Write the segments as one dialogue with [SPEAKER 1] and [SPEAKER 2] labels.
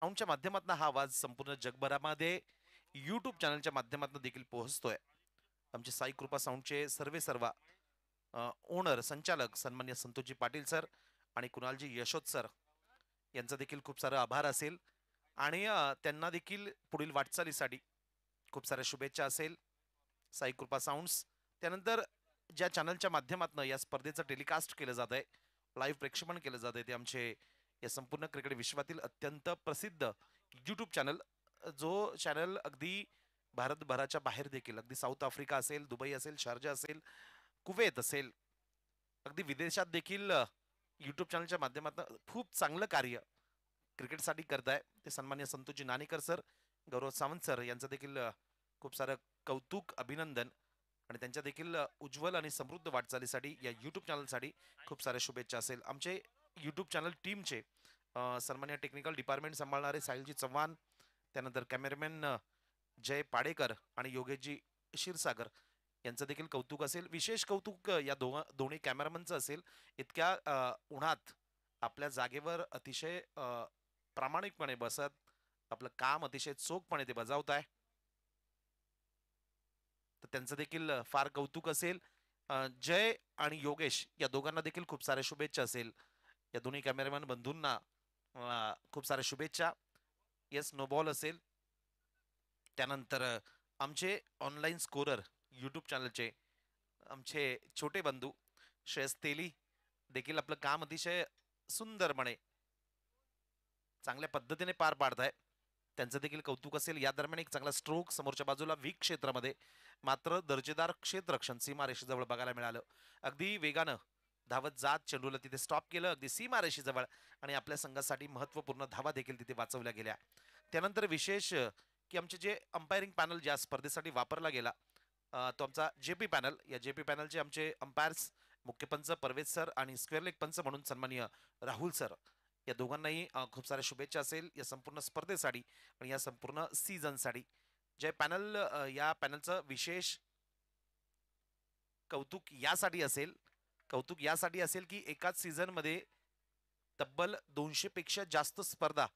[SPEAKER 1] साऊंडच्या माध्यमातून हा आवाज संपूर्ण जगभरामध्ये युट्यूब चॅनलच्या माध्यमातून देखील पोहोचतोय आमचे साई कृपा साऊंडचे सर्वे सर्व ओनर संचालक सन्मान्य संतोषजी पाटील सर आणि कुणालजी यशोद सर यांचा देखील खूप सारा आभार असेल आणि त्यांना देखील पुढील वाटचालीसाठी खूप साऱ्या शुभेच्छा असेल साई कृपा साऊंड्स त्यानंतर ज्या चॅनलच्या माध्यमातून या स्पर्धेचं टेलिकास्ट केलं जात आहे लाईव्ह प्रेक्षेपण केलं जात आहे ते आमचे या संपूर्ण क्रिकेट विश्वातील अत्यंत प्रसिद्ध यूट्यूब चॅनल जो चॅनल अगदी भारतभराच्या बाहेर देखील अगदी साऊथ आफ्रिका असेल दुबई असेल शारजा असेल कुवेत असेल अगदी विदेशात देखील यूट्यूब चॅनलच्या माध्यमातून खूप चांगलं कार्य क्रिकेटसाठी करताय ते सन्मान्य संतोषजी नाणेकर सर गौरव सावंत सर यांचं देखील खूप सारं कौतुक अभिनंदन आणि त्यांच्या देखील उज्ज्वल आणि समृद्ध वाटचालीसाठी या यूट्यूब चॅनलसाठी खूप साऱ्या शुभेच्छा असेल आमचे यूट्यूब चॅनल टीमचे सन्मान्य टेक्निकल डिपार्टमेंट सांभाळणारे साहिलजी चव्हाण त्यानंतर कॅमेरामॅन जय पाडेकर आणि योगेशजी क्षीरसागर यांचं देखील कौतुक असेल विशेष कौतुक या दो दोन्ही कॅमेरामनचं असेल इतक्या उन्हात आपल्या जागेवर अतिशय प्रामाणिकपणे बसत आपलं काम अतिशय चोखपणे ते बजावत आहे तर त्यांचं देखील फार कौतुक असेल जय आणि योगेश या दोघांना देखील खूप सारे शुभेच्छा असेल या दोन्ही कॅमेरामॅन बंधूंना खूप साऱ्या शुभेच्छा येस नो बॉल असेल त्यानंतर आमचे ऑनलाईन स्कोरर यूट्यूब चॅनलचे आमचे छोटे बंधू श्रेयस तेली देखील आपलं काम अतिशय सुंदरपणे चांगल्या पद्धतीने पार पाडत आहे त्यांचं देखील कौतुक असेल या दरम्यान एक चांगला स्ट्रोक समोरच्या बाजूला वीक क्षेत्रामध्ये मात्र दर्जेदार क्षेत्ररक्षण सीमारेषेजवळ बघायला मिळालं अगदी वेगानं धावत जात चेंडूला तिथे स्टॉप केलं अगदी जवळ आणि आपल्या संघासाठी महत्त्वपूर्ण धावा देखील तिथे वाचवल्या गेल्या त्यानंतर विशेष की आमचे जे अंपायरिंग पॅनल ज्या स्पर्धेसाठी वापरला गेला तो आमचा जे पी पॅनल या जे पी पॅनलचे आमचे अंपायर्स मुख्य पंच परवेज सर आणि स्क्वेअर लेग पंच म्हणून सन्माननीय राहुल सर या दोघांनाही खूप साऱ्या शुभेच्छा असेल या संपूर्ण स्पर्धेसाठी आणि या संपूर्ण सीझनसाठी जे पॅनल या पॅनलचं विशेष कौतुक यासाठी असेल कौतुक यासाठी असेल की एकाच मध्ये तब्बल पेक्षा जास्त स्पर्धा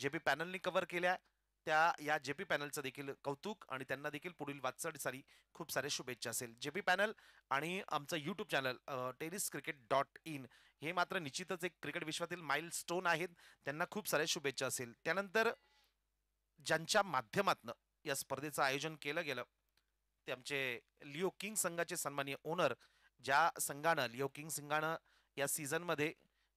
[SPEAKER 1] जे पी पॅनलनी कव्हर केल्या त्या या जे पी पॅनलचं देखील कौतुक आणि त्यांना देखील पुढील वाचसाठी खूप सारे शुभेच्छा असेल जे पी पॅनल आणि आमचं YouTube channel tennis cricket dot in हे मात्र निश्चितच एक क्रिकेट विश्वातील माइल्ड स्टोन आहेत त्यांना खूप साऱ्या शुभेच्छा असेल त्यानंतर ज्यांच्या माध्यमातनं या स्पर्धेचं आयोजन केलं गेलं ते आमचे लिओ किंग संघाचे सन्मानिय ओनर ज्या संघानं लिओ किंग सिंगानं या मध्ये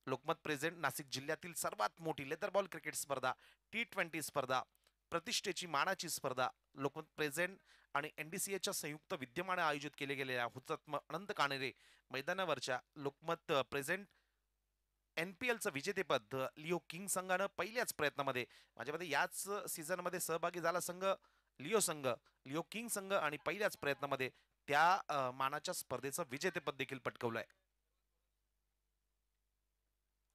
[SPEAKER 1] लोकमत प्रेझेंट नाशिक जिल्ह्यातील सर्वात मोठी लेदर बॉल क्रिकेट स्पर्धा टी ट्वेंटी स्पर्धा प्रतिष्ठेची मानाची स्पर्धा लोकमत प्रेझेंट आणि एन डी सी एच्या संयुक्त विद्यमाने आयोजित केले गेलेल्या हुतात्म अनंत कानेरे मैदानावरच्या लोकमत प्रेझेंट एन पी एलचं विजेतेपद लिओ किंग संघानं पहिल्याच प्रयत्नामध्ये माझ्यामध्ये याच सीझनमध्ये सहभागी झाला संघ लिओ संघ लिओ किंग संघ आणि पहिल्याच प्रयत्नामध्ये त्या मानाच्या स्पर्धेचं विजेतेपद देखील पटकवलंय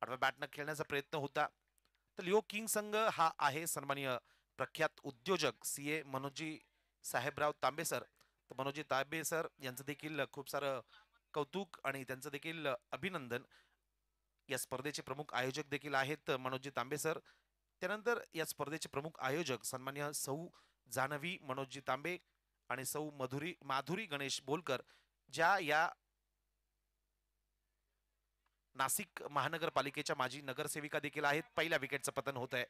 [SPEAKER 1] आठव्या बॅटनं खेळण्याचा प्रयत्न होता तर लिओ किंग संघ हा आहे सन्माननीय प्रख्यात उद्योजक सी ए मनोजी साहेबराव तांबेसर तर मनोजी तांबेसर यांचं देखील खूप सारं कौतुक आणि त्यांचं देखील अभिनंदन या स्पर्धेचे प्रमुख आयोजक देखील आहेत मनोजी तांबेसर त्यानंतर या स्पर्धेचे प्रमुख आयोजक सन्मान्य सौ जानवी मनोजी तांबे आणि सौ मधुरी माधुरी गणेश बोलकर ज्या या नाशिक महानगरपालिकेच्या माजी नगरसेविका देखील आहेत पहिल्या विकेटचं पतन होत आहे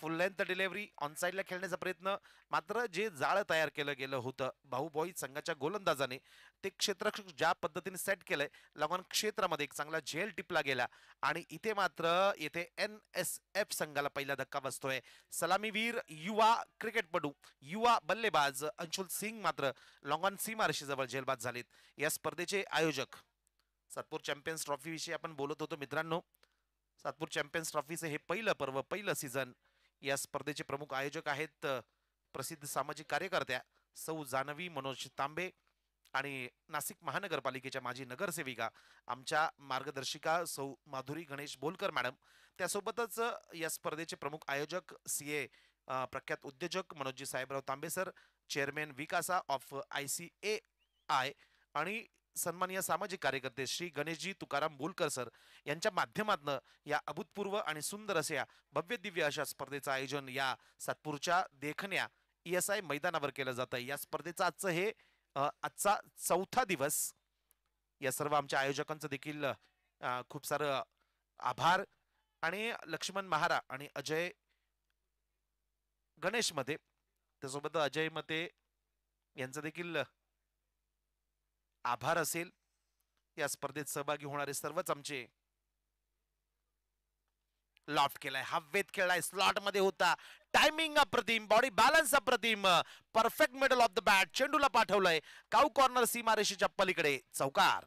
[SPEAKER 1] फुल लेंथ डिलेव्हरी ऑन साईडला खेळण्याचा प्रयत्न मात्र जे जाळं तयार केलं गेलं होतं भाऊ संघाच्या गोलंदाजाने ते क्षेत्र ज्या पद्धतीने सेट केलंय लगन क्षेत्रामध्ये एक चांगला झेल टिपला गेला आणि इथे मात्र येथे एन एस एफ संघाला पहिला धक्का बसतोय सलामीवीर युवा क्रिकेटपटू युवा बल्लेबाज अंशुल सिंग मात्र सी सीमारशी जवळ झेलबाद झालीत या स्पर्धेचे आयोजक सातपूर चॅम्पियन्स ट्रॉफीविषयी आपण बोलत होतो मित्रांनो सातपूर चॅम्पियन्स ट्रॉफीचे हे पहिलं पर्व पहिलं सीझन या स्पर्धेचे प्रमुख आयोजक आहेत प्रसिद्ध सामाजिक कार्यकर्त्या सौ जानवी मनोज तांबे आणि नाशिक महानगरपालिकेच्या माजी नगरसेविका आमच्या मार्गदर्शिका सौ माधुरी गणेश बोलकर मॅडम त्यासोबतच या स्पर्धेचे प्रमुख आयोजक सी ए प्रख्यात उद्योजक मनोजी साहेबराव तांबे सर चेअरमॅन विकासा of I C A I आणि सन्मानीय सामाजिक कार्यकर्ते श्री गणेशजी तुकाराम बोलकर सर यांच्या माध्यमातनं या अभूतपूर्व आणि सुंदर असे या भव्य दिव्य अशा स्पर्धेचं आयोजन या सातपूरच्या देखण्या ई e मैदानावर केलं आहे या स्पर्धेचा आजचं हे आजचा चौथा दिवस या सर्व आमच्या आयोजकांचं देखील खूप सारं आभार आणि लक्ष्मण महारा आणि अजय गणेश गणेशमध्ये त्यासोबत अजय मते यांचं देखील आभार असेल या स्पर्धेत सहभागी होणारे सर्वच आमचे लॉफ्ट केलाय हा वेद खेळलाय स्लॉट मध्ये होता टायमिंग अप्रतिम बॉडी बॅलन्स अप्रतिम perfect middle of the bat चेंडूला पाठवलंय काऊ कॉर्नर सीमारेषेच्या चप्पलीकडे चौकार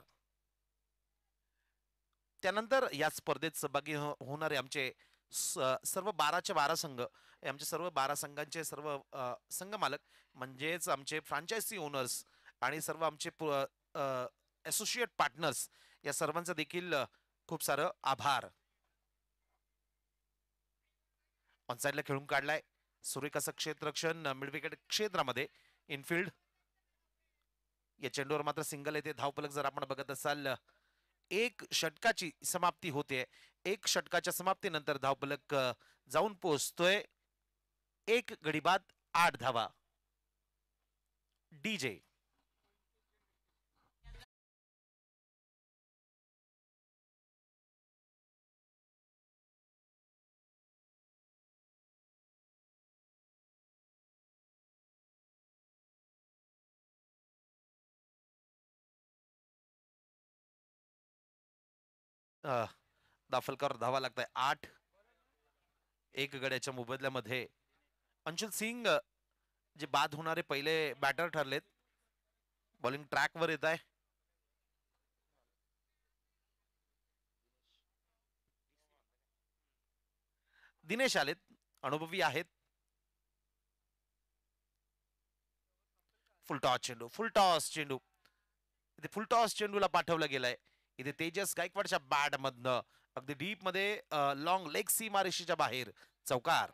[SPEAKER 1] त्यानंतर या स्पर्धेत सहभागी हो, होणारे आमचे सर्व बाराचे बारा संघ आमचे सर्व बारा संघांचे सर्व संघ मालक म्हणजेच आमचे फ्रँचायझी ओनर्स आणि सर्व आमचे असोसिएट पार्टनर्स या सर्वांचं देखील खूप सारं आभार ऑनसाईडला खेळून काढलाय सुरेखाचं क्षेत्ररक्षण मिडविकेट क्षेत्रामध्ये इनफिल्ड या चेंडूवर मात्र सिंगल येते धावपलक जर आपण बघत असाल एक षटकाची समाप्ती होते एक षटकाच्या समाप्तीनंतर धावपलक जाऊन पोहोचतोय एक गडीबाद आठ धावा डीजे दाफलकार धावा लागत आठ एक गड्याच्या मोबदल्यामध्ये अंशुल सिंग जे बाद होणारे पहिले बॅटर ठरलेत बॉलिंग ट्रॅकवर येत आहे दिनेश आलेत अनुभवी आहेत फुल टॉस चेंडू फुल टॉस चेंडू फुल टॉस चेंडूला पाठवला गेलाय इथे तेजस गायकवाडच्या बॅटमधनं अगदी मध्ये लॉंग लेग मारिशीच्या बाहेर चौकार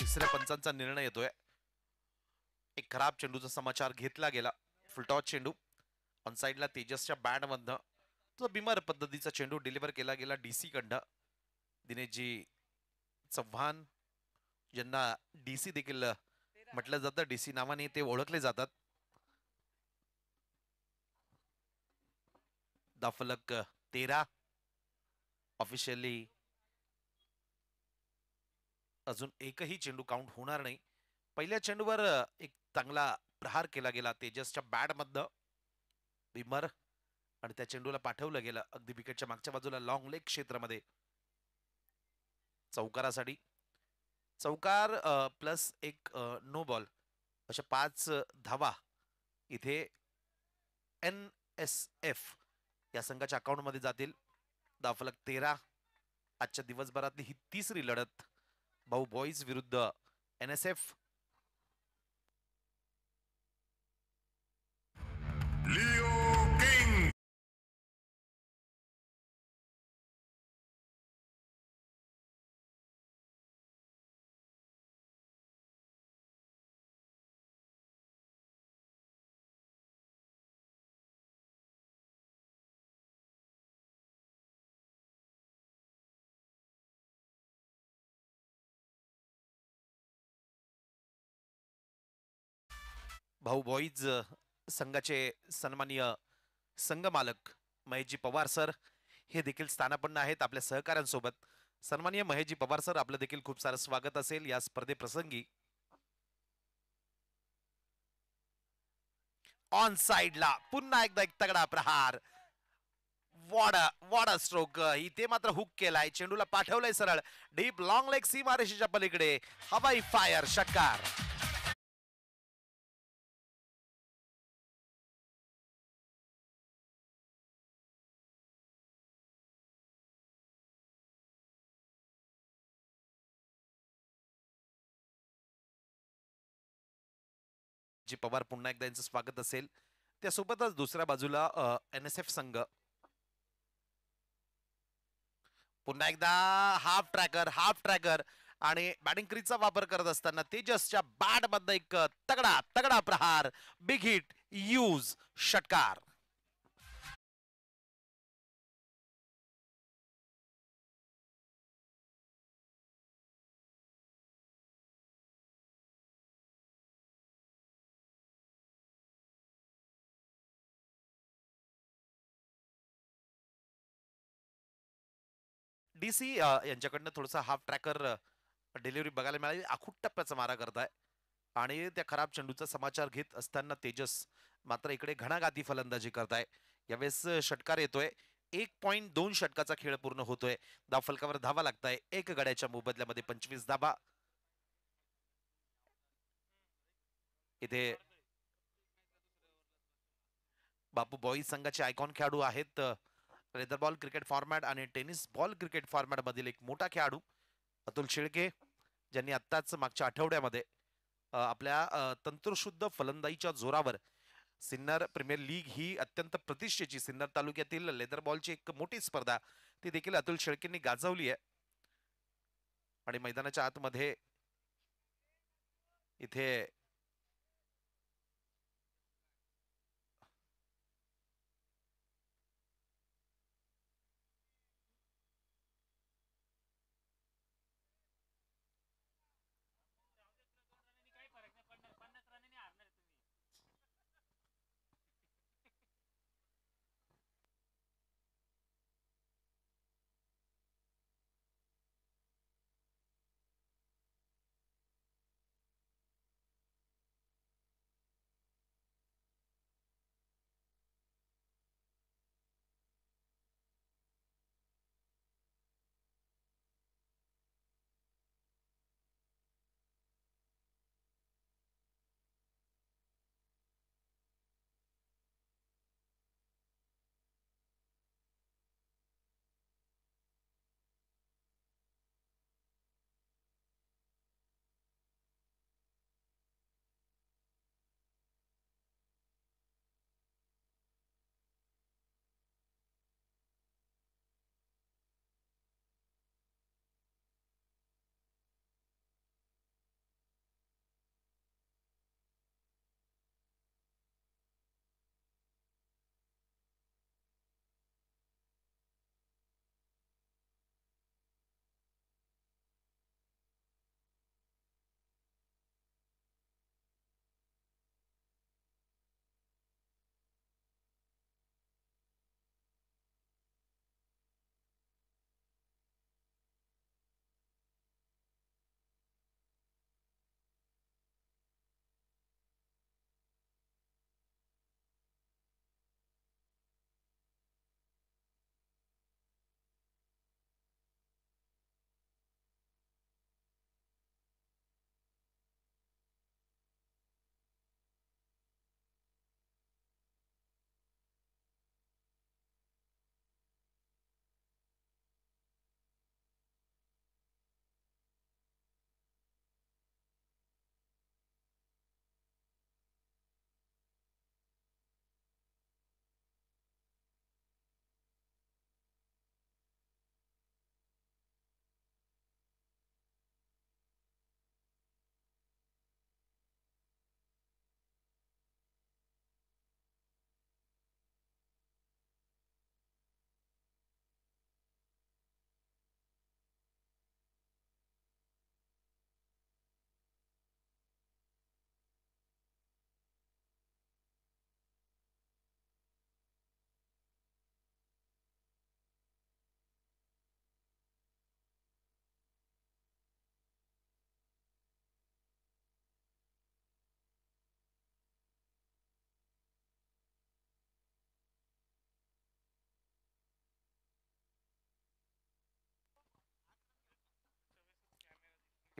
[SPEAKER 1] तिसऱ्या पंचांचा निर्णय येतोय एक खराब चेंडूचा समाचार घेतला गेला फुलटॉच चेंडू ऑन साइडला तेजसच्या बॅटमधनं तो बिमार पद्धतीचा चेंडू डिलिव्हर केला गेला डी सी कंड दिनेशजी चव्हाण ज्यांना डी सी देखील म्हटलं जातं डी सी नावाने ते ओळखले जातात दाफलक तेरा ऑफिशियली अजून एकही चेंडू काउंट होणार नाही पहिल्या चेंडूवर एक चांगला प्रहार केला गेला तेजसच्या बॅटमधनं विमर आणि त्या चेंडूला पाठवलं गेलं अगदी विकेटच्या मागच्या बाजूला लॉंग लेग क्षेत्रामध्ये चौकारासाठी चौकार प्लस एक नो बॉल अशा पाच धावा इथे एन एस एफ या संघाच्या अकाउंटमध्ये जातील दाफलक तेरा आजच्या दिवसभरातली ही तिसरी लढत भाऊ बॉईज विरुद्ध एन एस एफ भाऊ बॉईज संघाचे सन्माननीय संघमालक महेशजी पवार सर हे देखील स्थानापन्न आहेत आपल्या सहकाऱ्यांसोबत सन्मान्य महेशजी पवार सर आपलं देखील खूप सारं स्वागत असेल या स्पर्धेप्रसंगी ऑन साइडला पुन्हा एकदा एक तगडा प्रहार वाडा वाडा स्ट्रोक इथे मात्र हुक केलाय चेंडूला पाठवलंय सरळ डीप लॉंग लेग मारेशीच्या पलीकडे हवाई
[SPEAKER 2] फायर शकार
[SPEAKER 1] पवार पुन्हा एकदा यांचं स्वागत असेल त्यासोबतच दुसऱ्या बाजूला एन एस एफ संघ पुन्हा एकदा हाफ ट्रॅकर हाफ ट्रॅकर आणि बॅटिंग क्रीजचा वापर करत असताना तेजसच्या बॅट एक तगडा तगडा प्रहार बिग हिट यूज षटकार डीसी यांच्याकडनं थोडंसं हाफ ट्रॅकर डिलिव्हरी बघायला मिळाली आखूट टप्प्याचा मारा करताय आणि त्या खराब चेंडूचा समाचार घेत असताना तेजस मात्र इकडे घणागादी फलंदाजी करताय यावेळेस षटकार येतोय एक पॉईंट दोन षटकाचा खेळ पूर्ण होतोय दा फलकावर धावा लागताय एक गड्याच्या मोबदल्यामध्ये पंचवीस धाबा इथे बापू बॉईज संघाचे आयकॉन खेळाडू आहेत लेदर बॉल क्रिकेट फॉर्मॅट आणि टेनिस बॉल क्रिकेट फॉर्मॅटमधील एक मोठा खेळाडू अतुल शेळके ज्यांनी आत्ताच मागच्या आठवड्यामध्ये आपल्या तंत्रशुद्ध फलंदाईच्या जोरावर सिन्नर प्रीमियर लीग ही अत्यंत प्रतिष्ठेची सिन्नर तालुक्यातील लेदर बॉलची एक मोठी स्पर्धा ती देखील अतुल शेळकेंनी गाजवली आहे आणि मैदानाच्या आतमध्ये इथे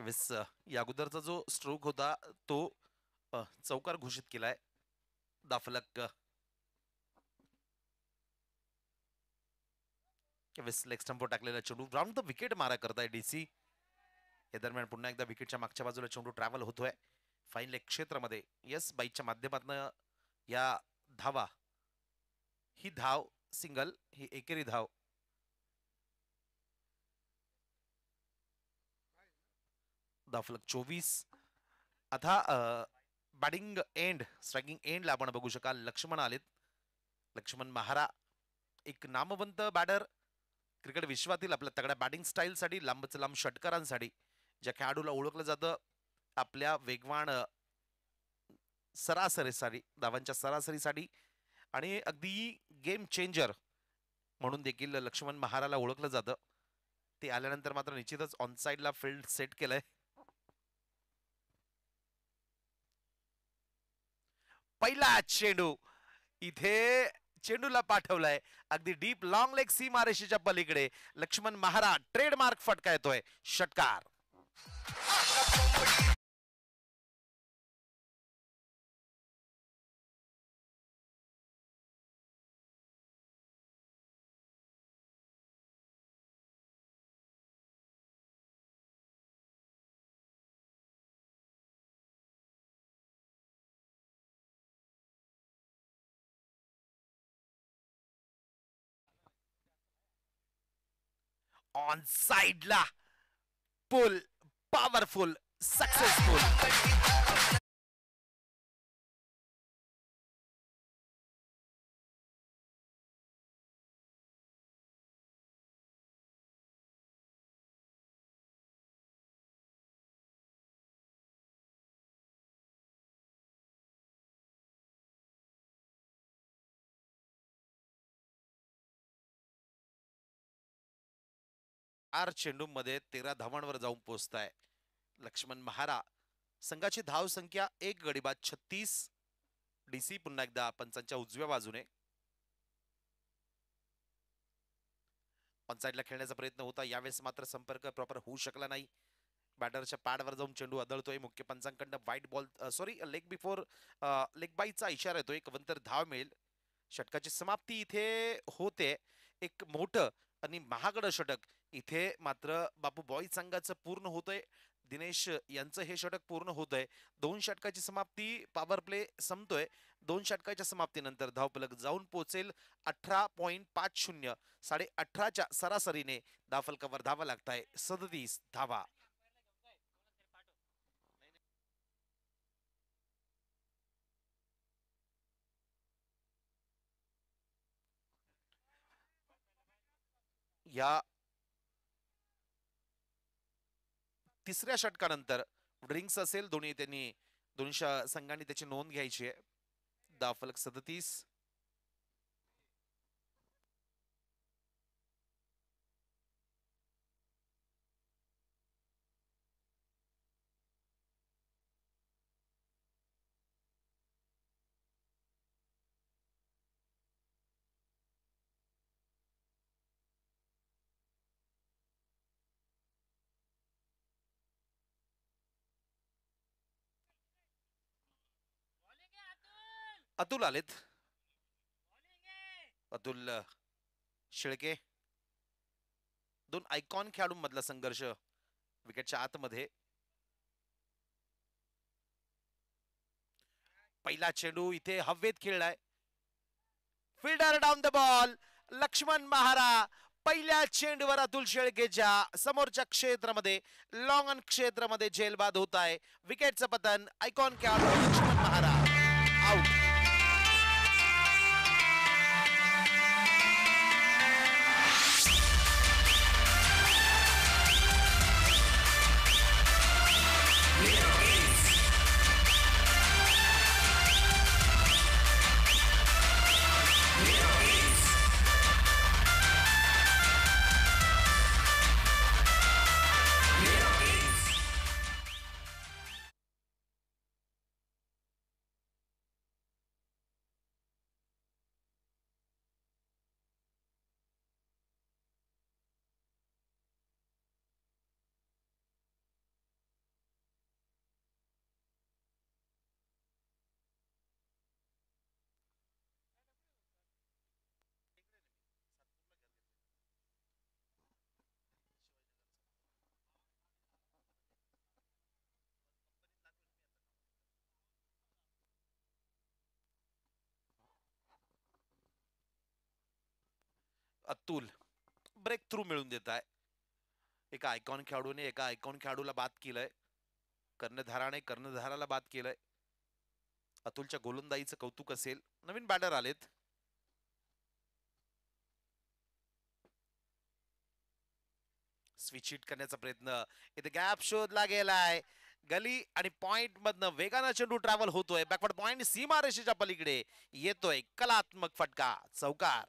[SPEAKER 1] वीस अगोदरचा जो स्ट्रोक होता तो चौकार घोषित केलाय दाफलक लेग स्टंपवर टाकलेला चेंडू राऊंड द विकेट मारा करताय डीसी या दरम्यान पुन्हा एकदा विकेटच्या मागच्या बाजूला चेंडू ट्रॅव्हल होतोय फाईन लेग क्षेत्रामध्ये यस बाईकच्या माध्यमातून या धावा ही धाव सिंगल ही एकेरी धाव धावफलक चोवीस आता बॅटिंग एंड स्ट्रायकिंग एंडला आपण बघू शकाल लक्ष्मण आलेत लक्ष्मण महारा एक नामवंत बॅटर क्रिकेट विश्वातील आपल्या तगड्या बॅटिंग स्टाईलसाठी लांबच लांब षटकारांसाठी ज्या खेळाडूला ओळखलं जातं आपल्या वेगवान सरासरीसाठी धावांच्या सरासरीसाठी आणि अगदी गेम चेंजर म्हणून देखील लक्ष्मण महाराला ओळखलं जातं ते आल्यानंतर मात्र निश्चितच ऑन साईडला फील्ड सेट केलंय पहिला चेंडू इथे चेंडूला पाठवलाय अगदी डीप लॉंग लेग सी मारेशीच्या पलीकडे लक्ष्मण महाराज ट्रेडमार्क फटका येतोय षटकार
[SPEAKER 2] ऑन साइडला पुल पावरफुल, सक्सेसफुल
[SPEAKER 1] आर चेंडूमध्ये तेरा धावांवर जाऊन पोहोचताय आहे लक्ष्मण महारा संघाची धाव संख्या एक गडीबाद छत्तीस डीसी पुन्हा एकदा पंचांच्या उजव्या बाजूने पंचाईटला खेळण्याचा प्रयत्न होता यावेळेस मात्र संपर्क प्रॉपर होऊ शकला नाही बॅटरच्या पॅडवर जाऊन चेंडू आदळतोय मुख्य पंचांकडनं white ball sorry leg before leg बाईचा इशारा एक वंतर धाव मिळेल षटकाची समाप्ती इथे होते एक मोठं आणि महागडं षटक इथे मात्र बापू बॉईज संघाचं पूर्ण होतंय दिनेश यांचं हे षटक पूर्ण होत आहे दोन षटकाची समाप्ती पॉवर प्ले संपतोय दोन षटकाच्या समाप्तीनंतर धावफलक जाऊन पोचेल अठरा पॉईंट पाच शून्य साडे अठराच्या सरासरीने धावफलकावर धावा लागताय सदतीस धावा या तिसऱ्या षटकानंतर ड्रिंक्स असेल दोन्ही त्यांनी दोनशे संघांनी त्याची नोंद घ्यायची आहे दाफलक सदतीस अतुल आलेत अतुल शेळके दोन आयकॉन मधला संघर्ष विकेटच्या आतमध्ये पहिला चेंडू इथे हवेत खेळलाय fielder down the ball Laxman महारा पहिल्या चेंडूवर अतुल शेळकेच्या समोरच्या क्षेत्रामध्ये लॉंगन क्षेत्रामध्ये झेलबाद होत आहे विकेटचं पतन आयकॉन खेळाडू लक्ष्मण महारा अतुल ब्रेक थ्रू मिळून देत आहे एका आयकॉन खेळाडूने एका आयकॉन खेळाडूला बाद केलंय कर्णधाराने कर्णधाराला बाद केलंय अतुलच्या गोलंदाईचं कौतुक असेल नवीन बॅटर आलेत स्विच हिट करण्याचा प्रयत्न इथे गॅप शोधला गेलाय गली आणि पॉइंट मधनं वेगानं चेंडू ट्रॅव्हल होतोय बॅकवर्ड पॉइंट सीमा रेषेच्या पलीकडे येतोय कलात्मक फटका चौकार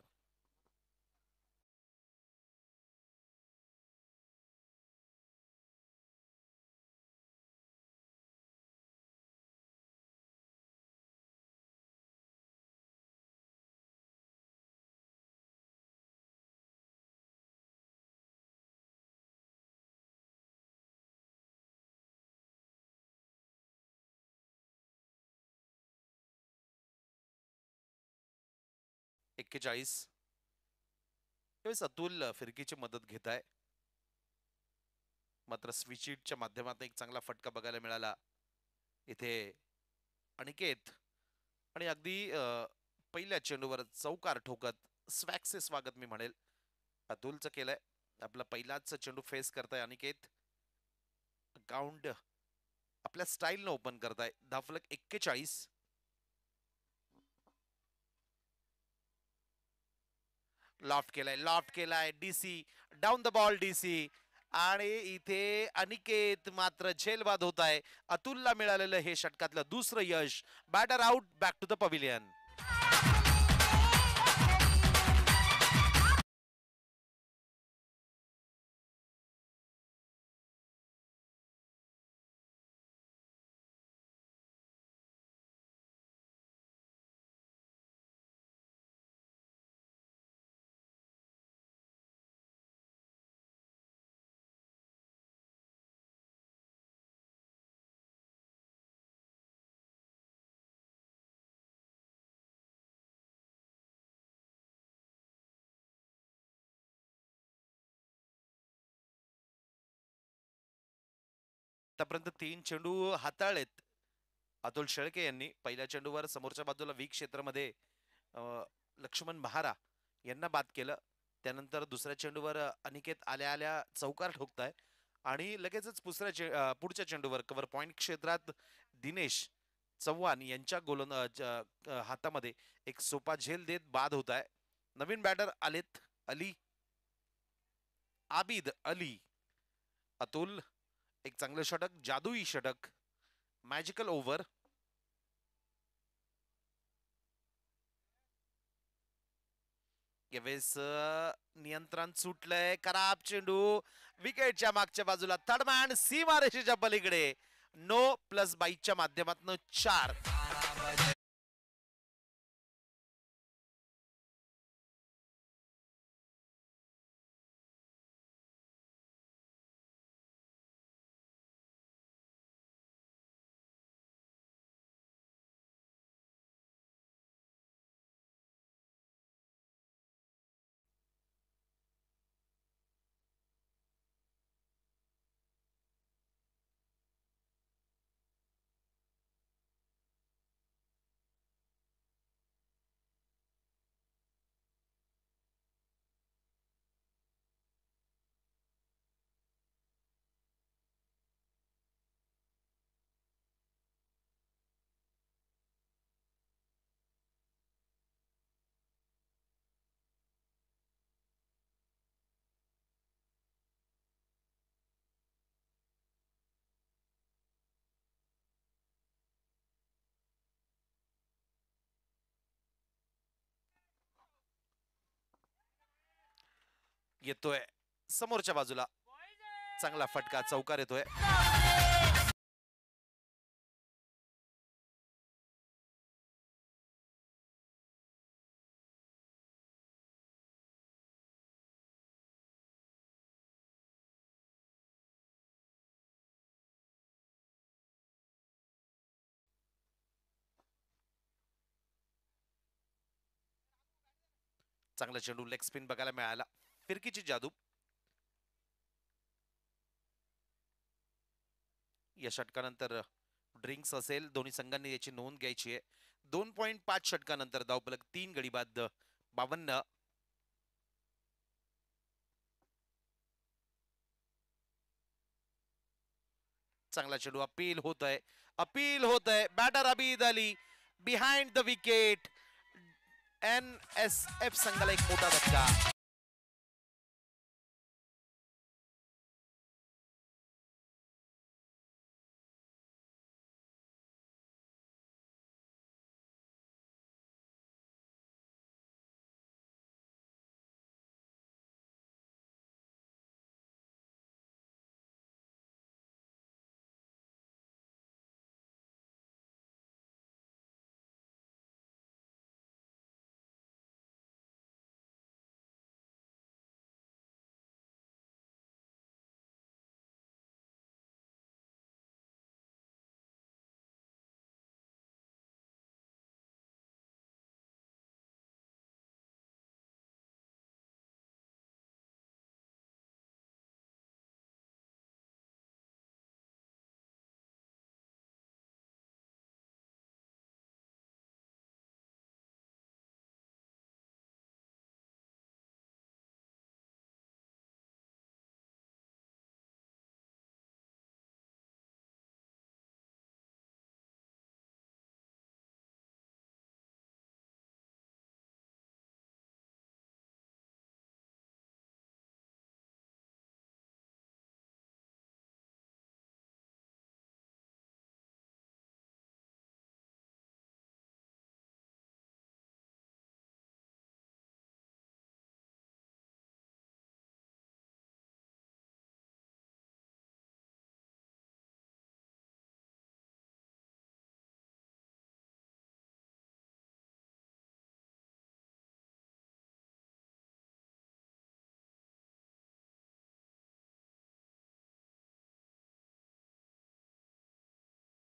[SPEAKER 1] एक्केचाळीस त्यावेळेस अतुल फिरकीची मदत घेत आहे मात्र स्विचिटच्या माध्यमातून एक चांगला फटका बघायला मिळाला इथे अनिकेत आणि अगदी पहिल्या चेंडूवर चौकार ठोकत स्वॅक्सचे स्वागत मी म्हणेल अतुलचं केलंय आपला पहिलाच चेंडू फेस करताय अनिकेत गाऊंड आपल्या स्टाईलनं ओपन करताय धाफलक एक्केचाळीस लॉफ्ट केलाय लॉफ्ट केलाय डीसी सी डाऊन द बॉल डीसी आणि इथे अनिकेत मात्र झेलबाद होत आहे अतुलला मिळालेलं हे षटकातलं दुसरं यश batter out back to the pavilion आतापर्यंत तीन चेंडू हाताळलेत अतुल शेळके यांनी पहिल्या चेंडूवर समोरच्या बाजूला वी क्षेत्रामध्ये लक्ष्मण महारा यांना बाद केलं त्यानंतर दुसऱ्या चेंडूवर अनिकेत आल्या आल्या चौकार ठोकताय आणि लगेचच पुसऱ्या चे पुढच्या चेंडूवर कव्हर पॉईंट क्षेत्रात दिनेश चव्हाण यांच्या गोलंद हातामध्ये एक सोपा झेल देत बाद होत आहे नवीन बॅटर आलेत अली आबिद अली अतुल एक चांगलं षटक जादुई षटक मॅजिकल ओव्हर यावेळेस नियंत्रण सुटलंय खराब चेंडू विकेटच्या मागच्या बाजूला सी सीमारेषेच्या पलीकडे नो प्लस बाईच्या माध्यमातून चार येतोय समोरच्या बाजूला चांगला फटका चौकार येतोय चांगला चेंडू लेग स्पिन बघायला मिळाला फिरकीची जादू या षटकानंतर ड्रिंक्स असेल दोन्ही संघांनी याची नोंद घ्यायची आहे दोन पॉईंट पाच षटकानंतर धावपलक तीन गडी बाद बावन्न चांगला चेडू अपील होत आहे अपील होत आहे batter Abid Ali behind the wicket
[SPEAKER 2] N S F संघाला एक मोठा धक्का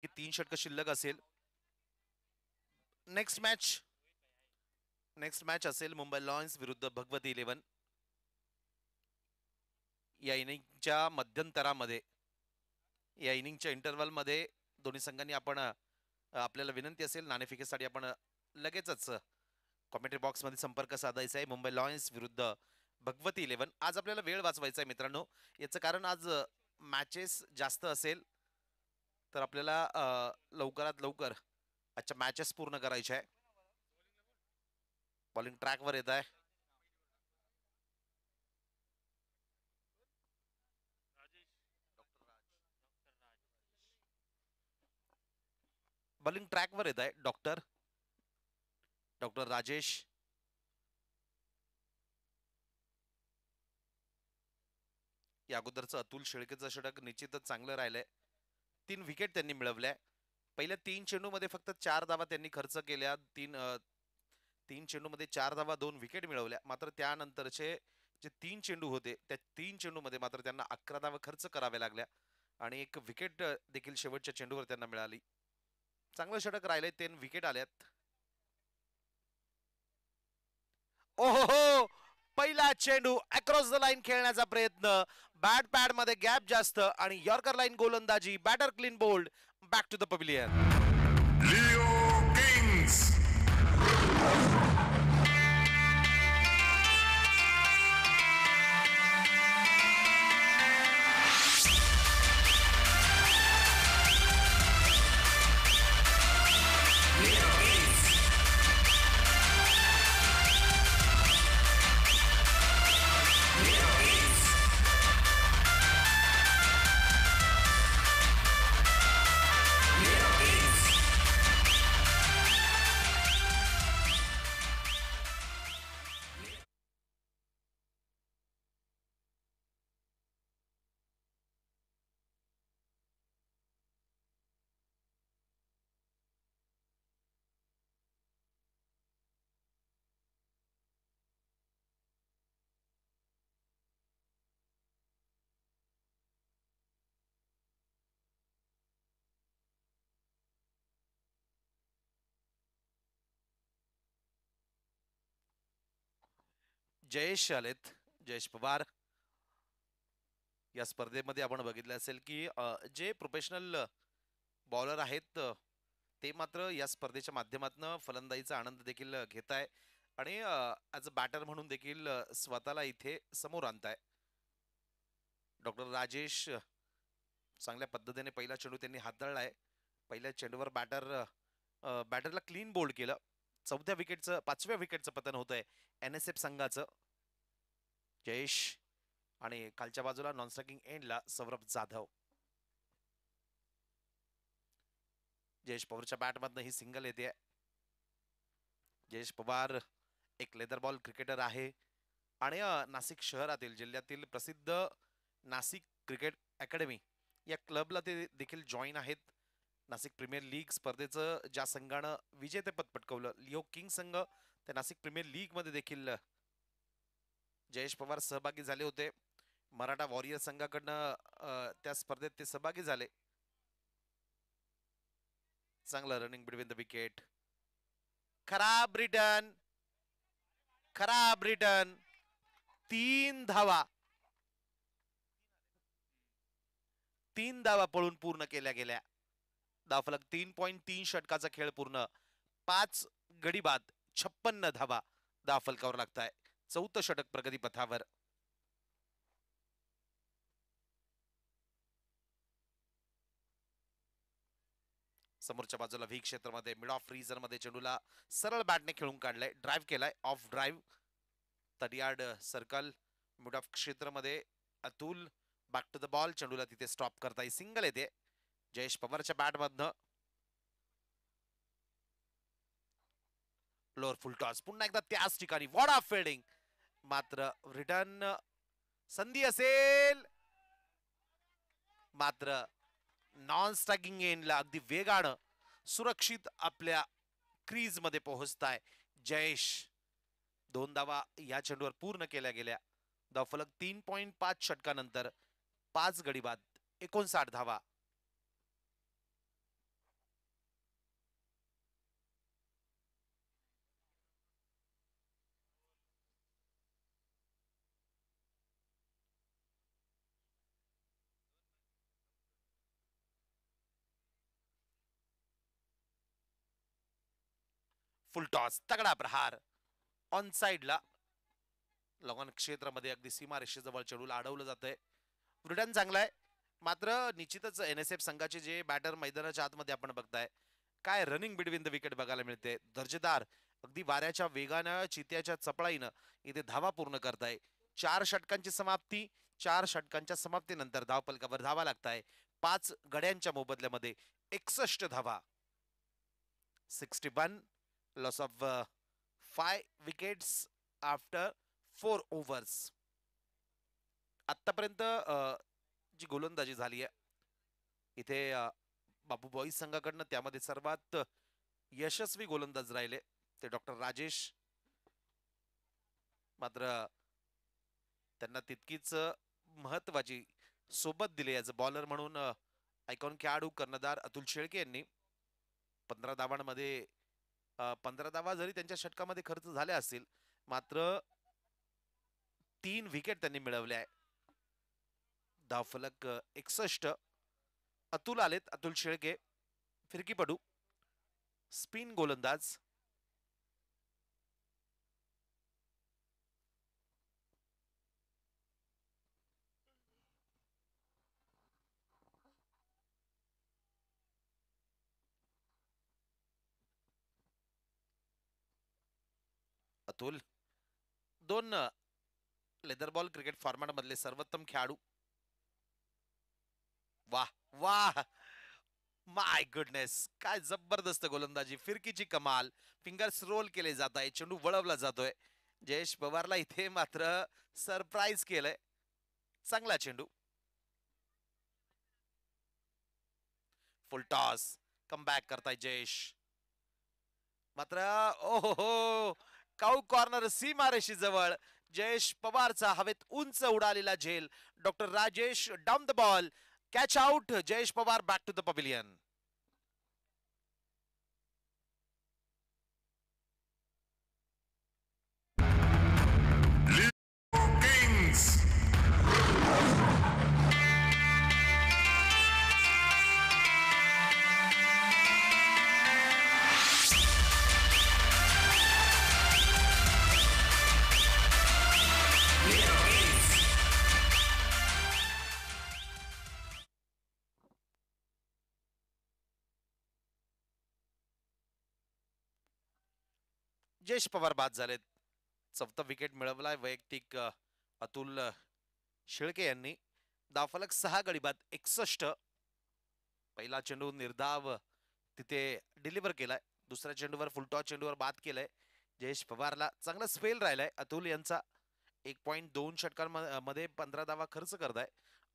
[SPEAKER 2] की तीन
[SPEAKER 1] षटक शिल्लक असेल नेक्स्ट मॅच नेक्स्ट मॅच असेल मुंबई लॉयन्स विरुद्ध भगवती इलेव्हन या इनिंगच्या मध्यंतरामध्ये या इनिंगच्या इंटरव्हलमध्ये दोन्ही संघांनी आपण आपल्याला विनंती असेल नाणेफिकेसाठी आपण लगेचच कॉमेंट्री बॉक्समध्ये संपर्क साधायचा आहे मुंबई लॉयन्स विरुद्ध भगवती इलेव्हन आज आपल्याला वेळ वाचवायचा आहे मित्रांनो याचं कारण आज मॅचेस जास्त असेल तर आपल्याला लवकरात लवकर आजच्या मॅचेस पूर्ण करायचे आहे बॉलिंग ट्रॅकवर येत आहे बॉलिंग ट्रॅकवर येत आहे डॉक्टर डॉक्टर राजेश या अगोदरचं अतुल शेळकेचं षटक निश्चितच चांगलं राहिलंय तीन विकेट त्यांनी मिळवल्या पहिल्या तीन चेंडू मध्ये फक्त चार धावा त्यांनी खर्च केल्या तीन तीन मध्ये चार धावा दोन विकेट मिळवल्या मात्र त्यानंतरचे जे तीन चेंडू होते त्या तीन चेंडू मध्ये मात्र त्यांना अकरा धावा खर्च कराव्या लागल्या आणि एक विकेट देखील शेवटच्या चेंडूवर त्यांना मिळाली चांगलं षटक राहिले ते विकेट आल्यात ओहो पहिला चेंडू अक्रॉस द लाईन खेळण्याचा प्रयत्न बॅट पॅड मध्ये गॅप जास्त आणि यॉर्कर लाईन गोलंदाजी batter clean bowled back to the pavilion Jayesh आलेत जयेश पवार या स्पर्धेमध्ये आपण बघितलं असेल की जे प्रोफेशनल बॉलर आहेत ते मात्र या स्पर्धेच्या माध्यमातून फलंदाजीचा आनंद देखील घेत आहे आणि ॲज अ बॅटर म्हणून देखील स्वतःला इथे समोर आणताय डॉक्टर राजेश चांगल्या पद्धतीने पहिला चेंडू त्यांनी हाताळला आहे पहिल्या चेंडूवर बॅटर बॅटरला क्लीन बोल्ड केलं चौथ्या विकेटचं पाचव्या विकेटचं पतन होतंय एन एस एफ संघाचं जयेश आणि खालच्या बाजूला नॉन स्ट्रायकिंग एंडला सौरभ जाधव जयेश पवारच्या बॅटमधनं ही सिंगल येते जयेश पवार एक लेदर बॉल क्रिकेटर आहे आणि नाशिक शहरातील जिल्ह्यातील प्रसिद्ध नाशिक क्रिकेट अकॅडमी या क्लबला ते देखील जॉईन आहेत नाशिक प्रीमियर लीग स्पर्धेचं ज्या संघानं विजेतेपद पटकवलं लिओ किंग संघ त्या नाशिक प्रीमियर लीग मध्ये देखील जयेश पवार सहभागी झाले होते मराठा वॉरियर संघाकडनं त्या स्पर्धेत ते सहभागी झाले चांगलं रनिंग बिटवीन द विकेट खराब रिटर्न खराब रिटर्न तीन धावा तीन धावा पळून पूर्ण केल्या गेल्या दाफलक तीन पॉईंट तीन षटकाचा खेळ पूर्ण पाच गडी बाद छप्पन्न धावा दाफलकावर लागत आहे चौथं षटक पथावर समोरच्या बाजूला व्ही क्षेत्रामध्ये मिड ऑफ फ्रीजर मध्ये चेंडूला सरळ बॅटने खेळून काढलाय ड्राईव्ह केलाय off drive thirty yard circle mid off क्षेत्रामध्ये Atul back to the ball चेंडूला तिथे स्टॉप करताय सिंगल येते जयेश पवारच्या बॅटमधनं लोअर फुल टॉस पुन्हा एकदा त्याच ठिकाणी वॉड ऑफ फिल्डिंग मात्र रिटर्न संधी असेल मात्र नॉन स्टॅगिंग एंडला अगदी वेगानं सुरक्षित आपल्या क्रीज मध्ये पोहोचताय जयेश दोन धावा या चेंडूवर पूर्ण केल्या गेल्या दफलक तीन पॉईंट पाच षटकानंतर पाच गडी बाद एकोणसाठ धावा फुल टॉस तगडा प्रहार ऑन साइडला लॉन क्षेत्रामध्ये अगदी सीमारेषेजवळ चेडूल अडवलं जात आहे ब्रिटन चांगला आहे मात्र निश्चितच एन एस एफ संघाचे जे बॅटर मैदानाच्या आतमध्ये आपण बघताय काय रनिंग बिटवीन द विकेट बघायला मिळते दर्जेदार अगदी वाऱ्याच्या वेगानं चित्याच्या चपळाईनं इथे धावा पूर्ण करताय चार षटकांची समाप्ती चार षटकांच्या समाप्तीनंतर धावपलकावर धावा लागताय पाच गड्यांच्या मोबदल्यामध्ये एकसष्ट धावा sixty one loss of uh, 5 wickets after four overs आतापर्यंत जी गोलंदाजी झाली आहे इथे बाबू बॉईज संघाकडनं त्यामध्ये सर्वात यशस्वी गोलंदाज राहिले ते डॉक्टर राजेश मात्र त्यांना तितकीच महत्वाची सोबत दिली ॲज अ बॉलर म्हणून आयकॉन खेळाडू कर्णधार अतुल शेळके यांनी पंधरा धावांमध्ये पंधरा दावा जरी त्यांच्या षटकामध्ये खर्च झाल्या असतील मात्र तीन विकेट त्यांनी मिळवले आहे धावफलक एकसष्ट अतुल आलेत अतुल शेळके पड़ू, स्पिन गोलंदाज अतुल दोन लेदर बॉल क्रिकेट फॉर्मॅट मधले सर्वोत्तम खेळाडू वा वा माय गुडनेस काय जबरदस्त गोलंदाजी फिरकीची कमाल फिंगर्स रोल केले जात आहे चेंडू वळवला जातोय जयेश पवारला इथे मात्र सरप्राईज केलंय चांगला चेंडू फुल टॉस कम बॅक करताय जयेश मात्र ओ हो काऊ कॉर्नर सीमारेशी जवळ जयेश पवारचा हवेत उंच उडालेला झेल doctor Rajesh down the ball catch out Jayesh Pawar back to the pavilion Jayesh Pawar बाद झालेत चौथा विकेट मिळवलाय वैयक्तिक अतुल शिळके यांनी दाफलक सहा गडीबाद एकसष्ट पहिला चेंडू निर्धाव तिथे डिलिव्हर केलाय दुसऱ्या चेंडूवर फुलटॉ चेंडूवर बाद केलाय जयेश पवारला चांगला स्पेल राहिलाय अतुल यांचा एक पॉईंट दोन षटकांमध्ये पंधरा दावा खर्च करताय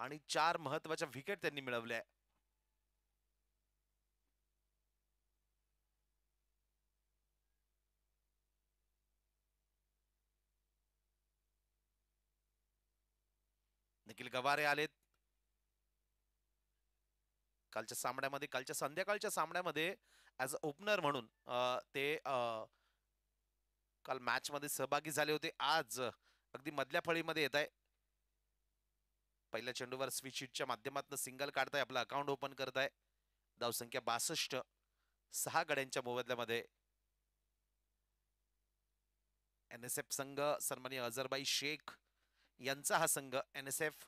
[SPEAKER 1] आणि चार महत्वाच्या विकेट त्यांनी मिळवल्या निखिल गवारे आलेत कालच्या सामन्यामध्ये कालच्या संध्याकाळच्या सामन्यामध्ये ॲज अ ओपनर म्हणून ते काल मॅचमध्ये सहभागी झाले होते आज अगदी मधल्या फळीमध्ये येत आहे पहिल्या चेंडूवर स्विच हिटच्या माध्यमातून सिंगल काढताय आपलं अकाउंट ओपन करताय धावसंख्या बासष्ट सहा गड्यांच्या मोबदल्यामध्ये एन एस एफ संघ सन्मानी अजरबाई शेख यांचा हा संघ एन एस एफ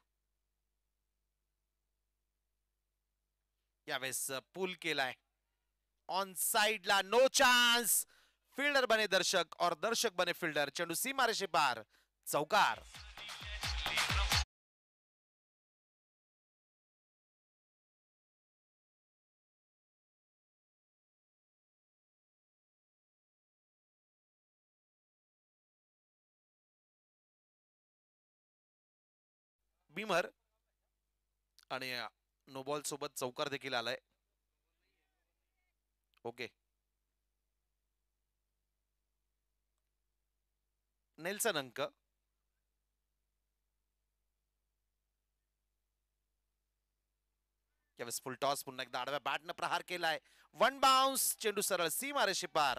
[SPEAKER 1] यावेळेस पूल केलाय ऑन ला, नो चान्स फिल्डर बने दर्शक और दर्शक बने फिल्डर चेंडू सीमारेषे पार चौकार बीमर आणि नोबॉल सोबत चौकार देखील आलाय ओके नेल्सन अंक यावेळेस फुल टॉस पुन्हा एकदा आडव्या बॅटनं प्रहार केलाय वन बाउन्स चेंडू सरळ मारे शिपार,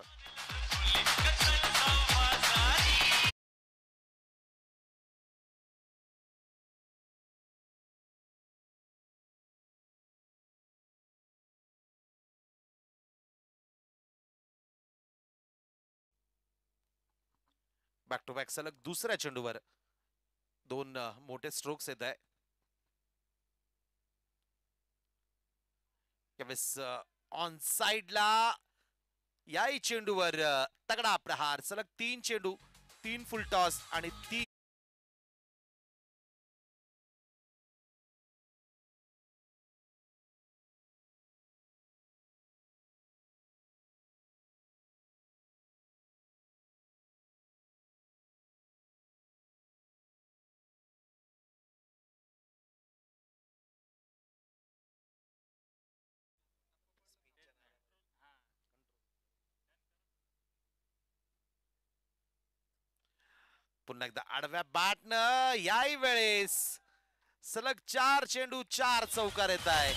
[SPEAKER 1] बॅक टू बॅक सलग दुसऱ्या चेंडूवर दोन मोठे स्ट्रोक्स येत आहे ऑन साइडला याही चेंडूवर तगडा प्रहार सलग तीन चेंडू
[SPEAKER 2] तीन फुल टॉस आणि तीन
[SPEAKER 1] पुन्हा एकदा आडव्या बाटन याही वेळेस सलग
[SPEAKER 2] चार चेंडू चार चौकार येत आहे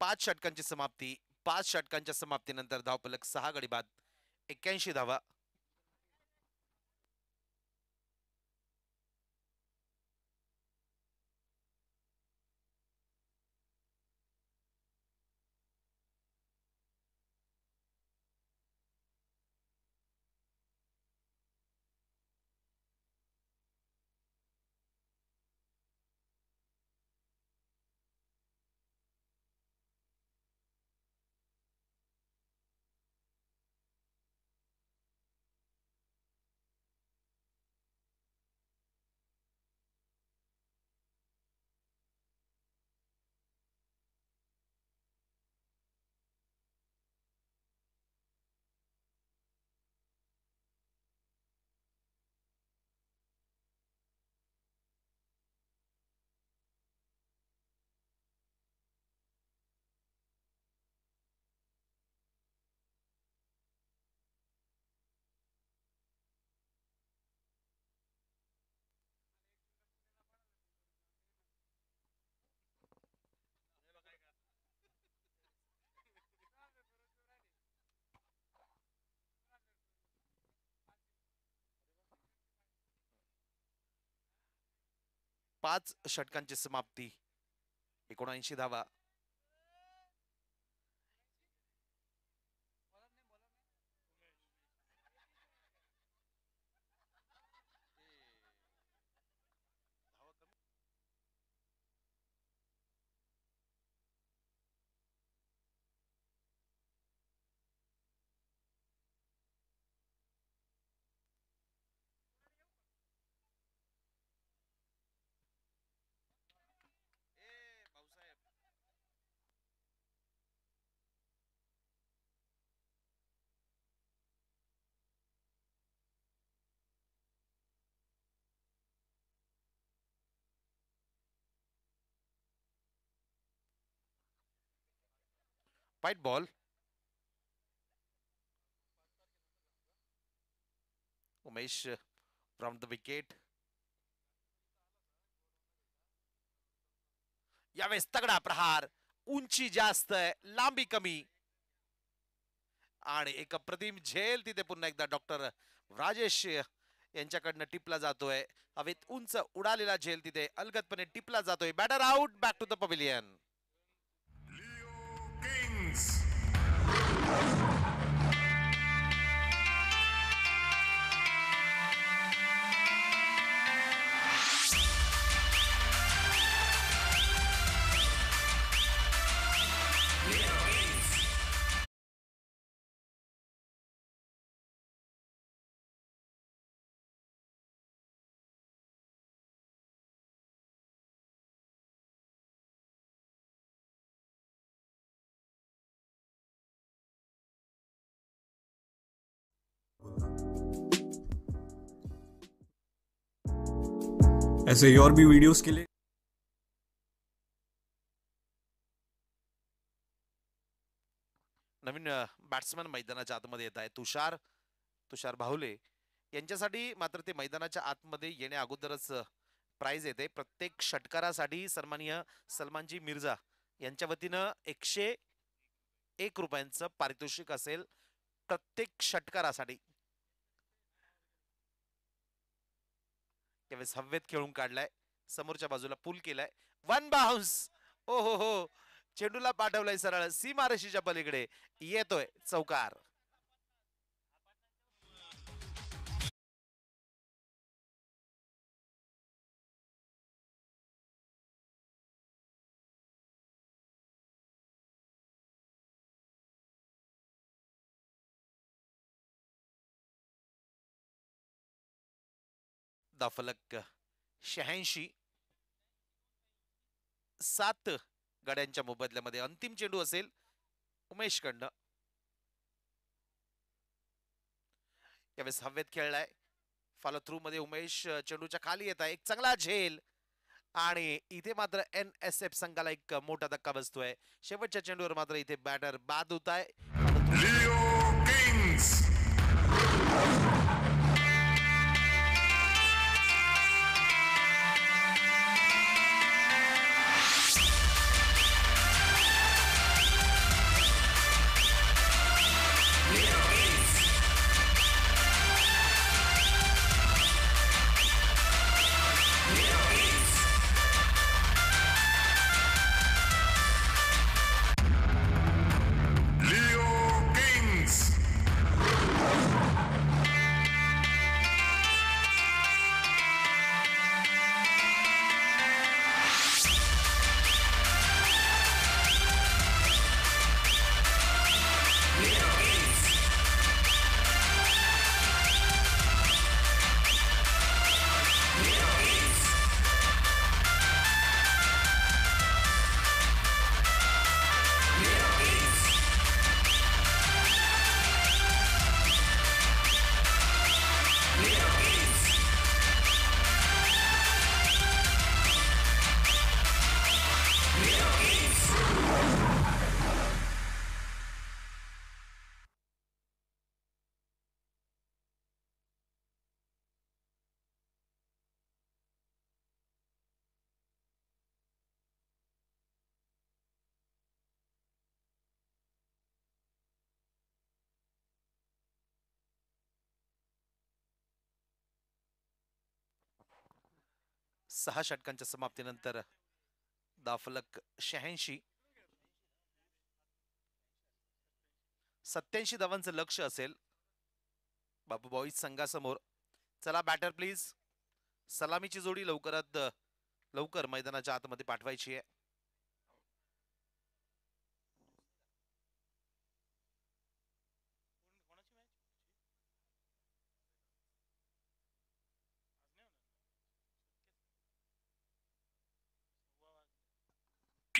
[SPEAKER 1] पाच षटकांची समाप्ती पाच षटकांच्या समाप्तीनंतर धावपलक सहा गडी बाद एक्क्याऐंशी धावा पाच षटकांची समाप्ती एकोणऐंशी धावा wide ball Umesh from the wicket यावेळेस तगडा प्रहार उंची जास्त आहे लांबी कमी आणि एक प्रदीम झेल तिथे पुन्हा एकदा डॉक्टर राजेश यांच्याकडनं टिपला जातोय हवेत उंच उडालेला झेल तिथे अलगतपणे टिपला जातोय batter out back to the pavilion Legends.
[SPEAKER 2] ऐसे ही के लिए
[SPEAKER 1] नवीन बॅट्समॅन मैदानाच्या आतमध्ये येत आहे तुषार तुषार भाऊले यांच्यासाठी मात्र ते मैदानाच्या आतमध्ये येण्या अगोदरच प्राइज येते प्रत्येक षटकारासाठी सन्माननीय सलमानजी मिर्झा यांच्या वतीनं एकशे एक रुपयांचं पारितोषिक असेल प्रत्येक षटकारासाठी त्यावेळेस हवेत खेळून काढलाय समोरच्या बाजूला पूल केलाय वन बाउन्स ओ हो हो चेंडूला पाठवलाय सरळ सीमारशीच्या पलीकडे येतोय चौकार दाफलक शहाऐंशी सात गाड्यांच्या मोबदल्यामध्ये अंतिम चेंडू असेल उमेश कंड यावेळेस हवेत खेळलाय फॉलो थ्रू मध्ये उमेश चेंडूच्या खाली येत आहे एक चांगला झेल आणि इथे मात्र एन एस एफ संघाला एक मोठा धक्का बसतोय शेवटच्या चेंडूवर मात्र इथे बॅटर बाद होत आहे सहा षटकांच्या समाप्तीनंतर दाफलक शहाऐंशी सत्याऐंशी धावांचं लक्ष असेल बापू बॉईज संघासमोर चला बॅटर प्लीज सलामीची जोडी लवकरात लवकर मैदानाच्या आतमध्ये पाठवायची आहे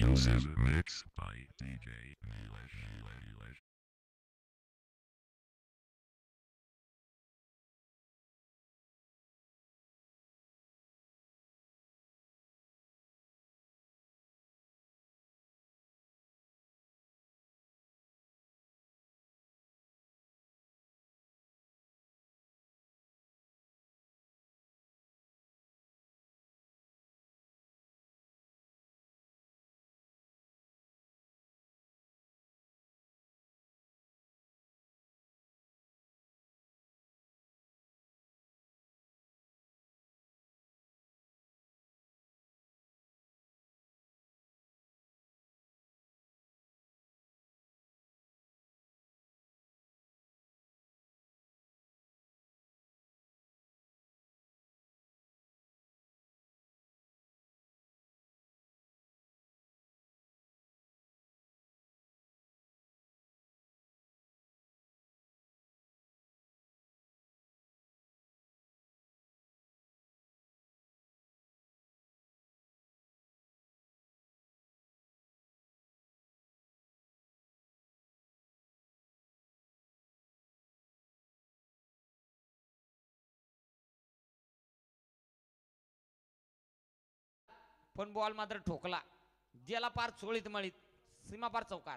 [SPEAKER 3] Exclusive mix by DJ Nilesh.
[SPEAKER 2] पण बॉल मात्र ठोकला ज्याला पार चोळीत मळीत पार चौकार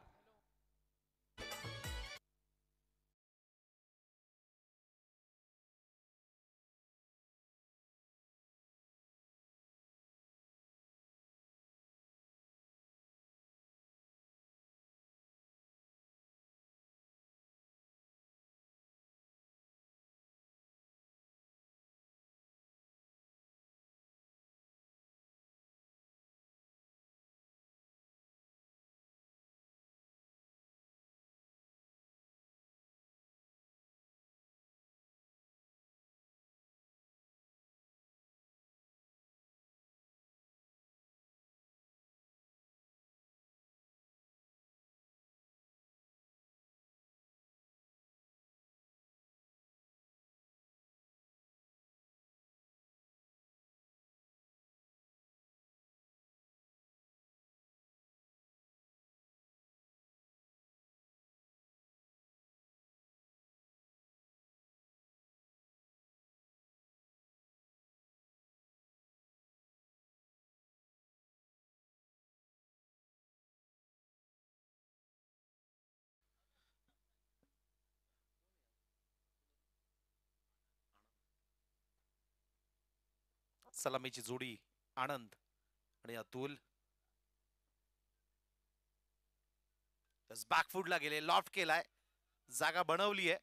[SPEAKER 1] सलामीची जोडी आनंद आणि अतुल बॅकफूडला गेले लॉफ्ट केलाय जागा बनवली आहे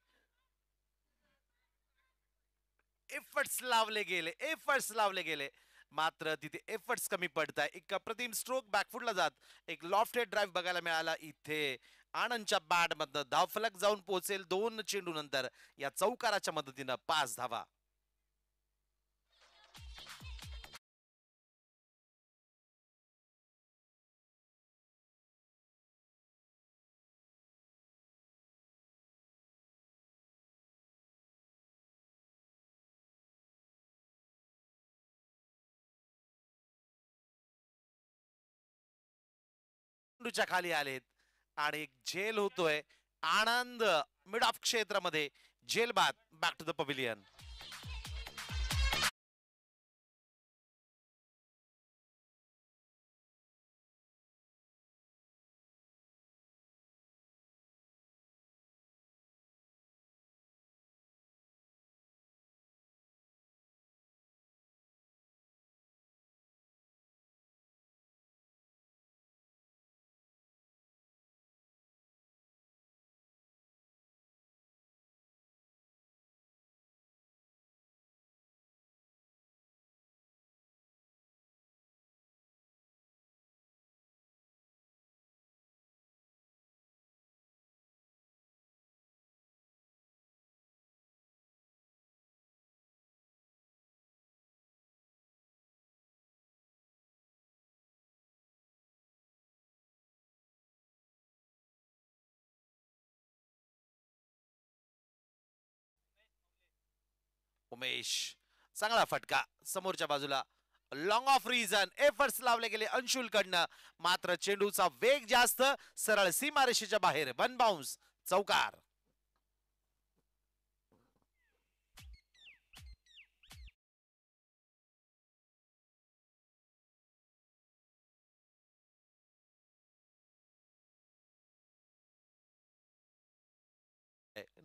[SPEAKER 1] एफर्ट्स लावले गेले एफर्ट्स लावले गेले मात्र तिथे एफर्ट्स कमी पडताय एक अप्रतिम स्ट्रोक बॅकफूटला जात एक हेड ड्राईव्ह बघायला मिळाला इथे आनंदच्या बॅटमधनं धावफलक जाऊन पोहोचेल दोन चेंडू नंतर या चौकाराच्या मदतीनं पाच धावा चेंडूच्या खाली आलेत आणि एक झेल होतोय आनंद मिड ऑफ क्षेत्रामध्ये झेल बाद back to the pavilion Umesh चांगला फटका समोरच्या बाजूला लॉंग ऑफ रिझन एफर्ट्स लावले गेले अंशुलकडनं मात्र चेंडूचा वेग जास्त सरळ सीमारेषेच्या बाहेर बन बाउन्स चौकार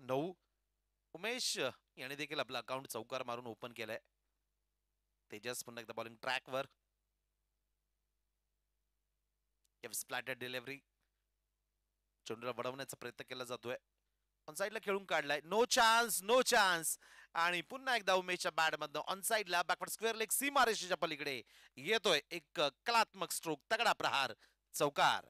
[SPEAKER 1] नऊ उमेश याने देखील आपला अकाउंट चौकार मारून ओपन केलंय तेजस पुन्हा एकदा बॉलिंग ट्रॅकवर स्प्लॅटेड डिलेव्हरी चेंडूला वडवण्याचा प्रयत्न केला जातोय ऑन साईडला खेळून काढलाय नो चान्स नो चान्स आणि पुन्हा एकदा उमेशच्या बॅड मधनं ऑन साईडला बॅकवर्ड स्क्वेअर लेग सी मारेशीच्या पलीकडे येतोय एक कलात्मक स्ट्रोक तगडा प्रहार चौकार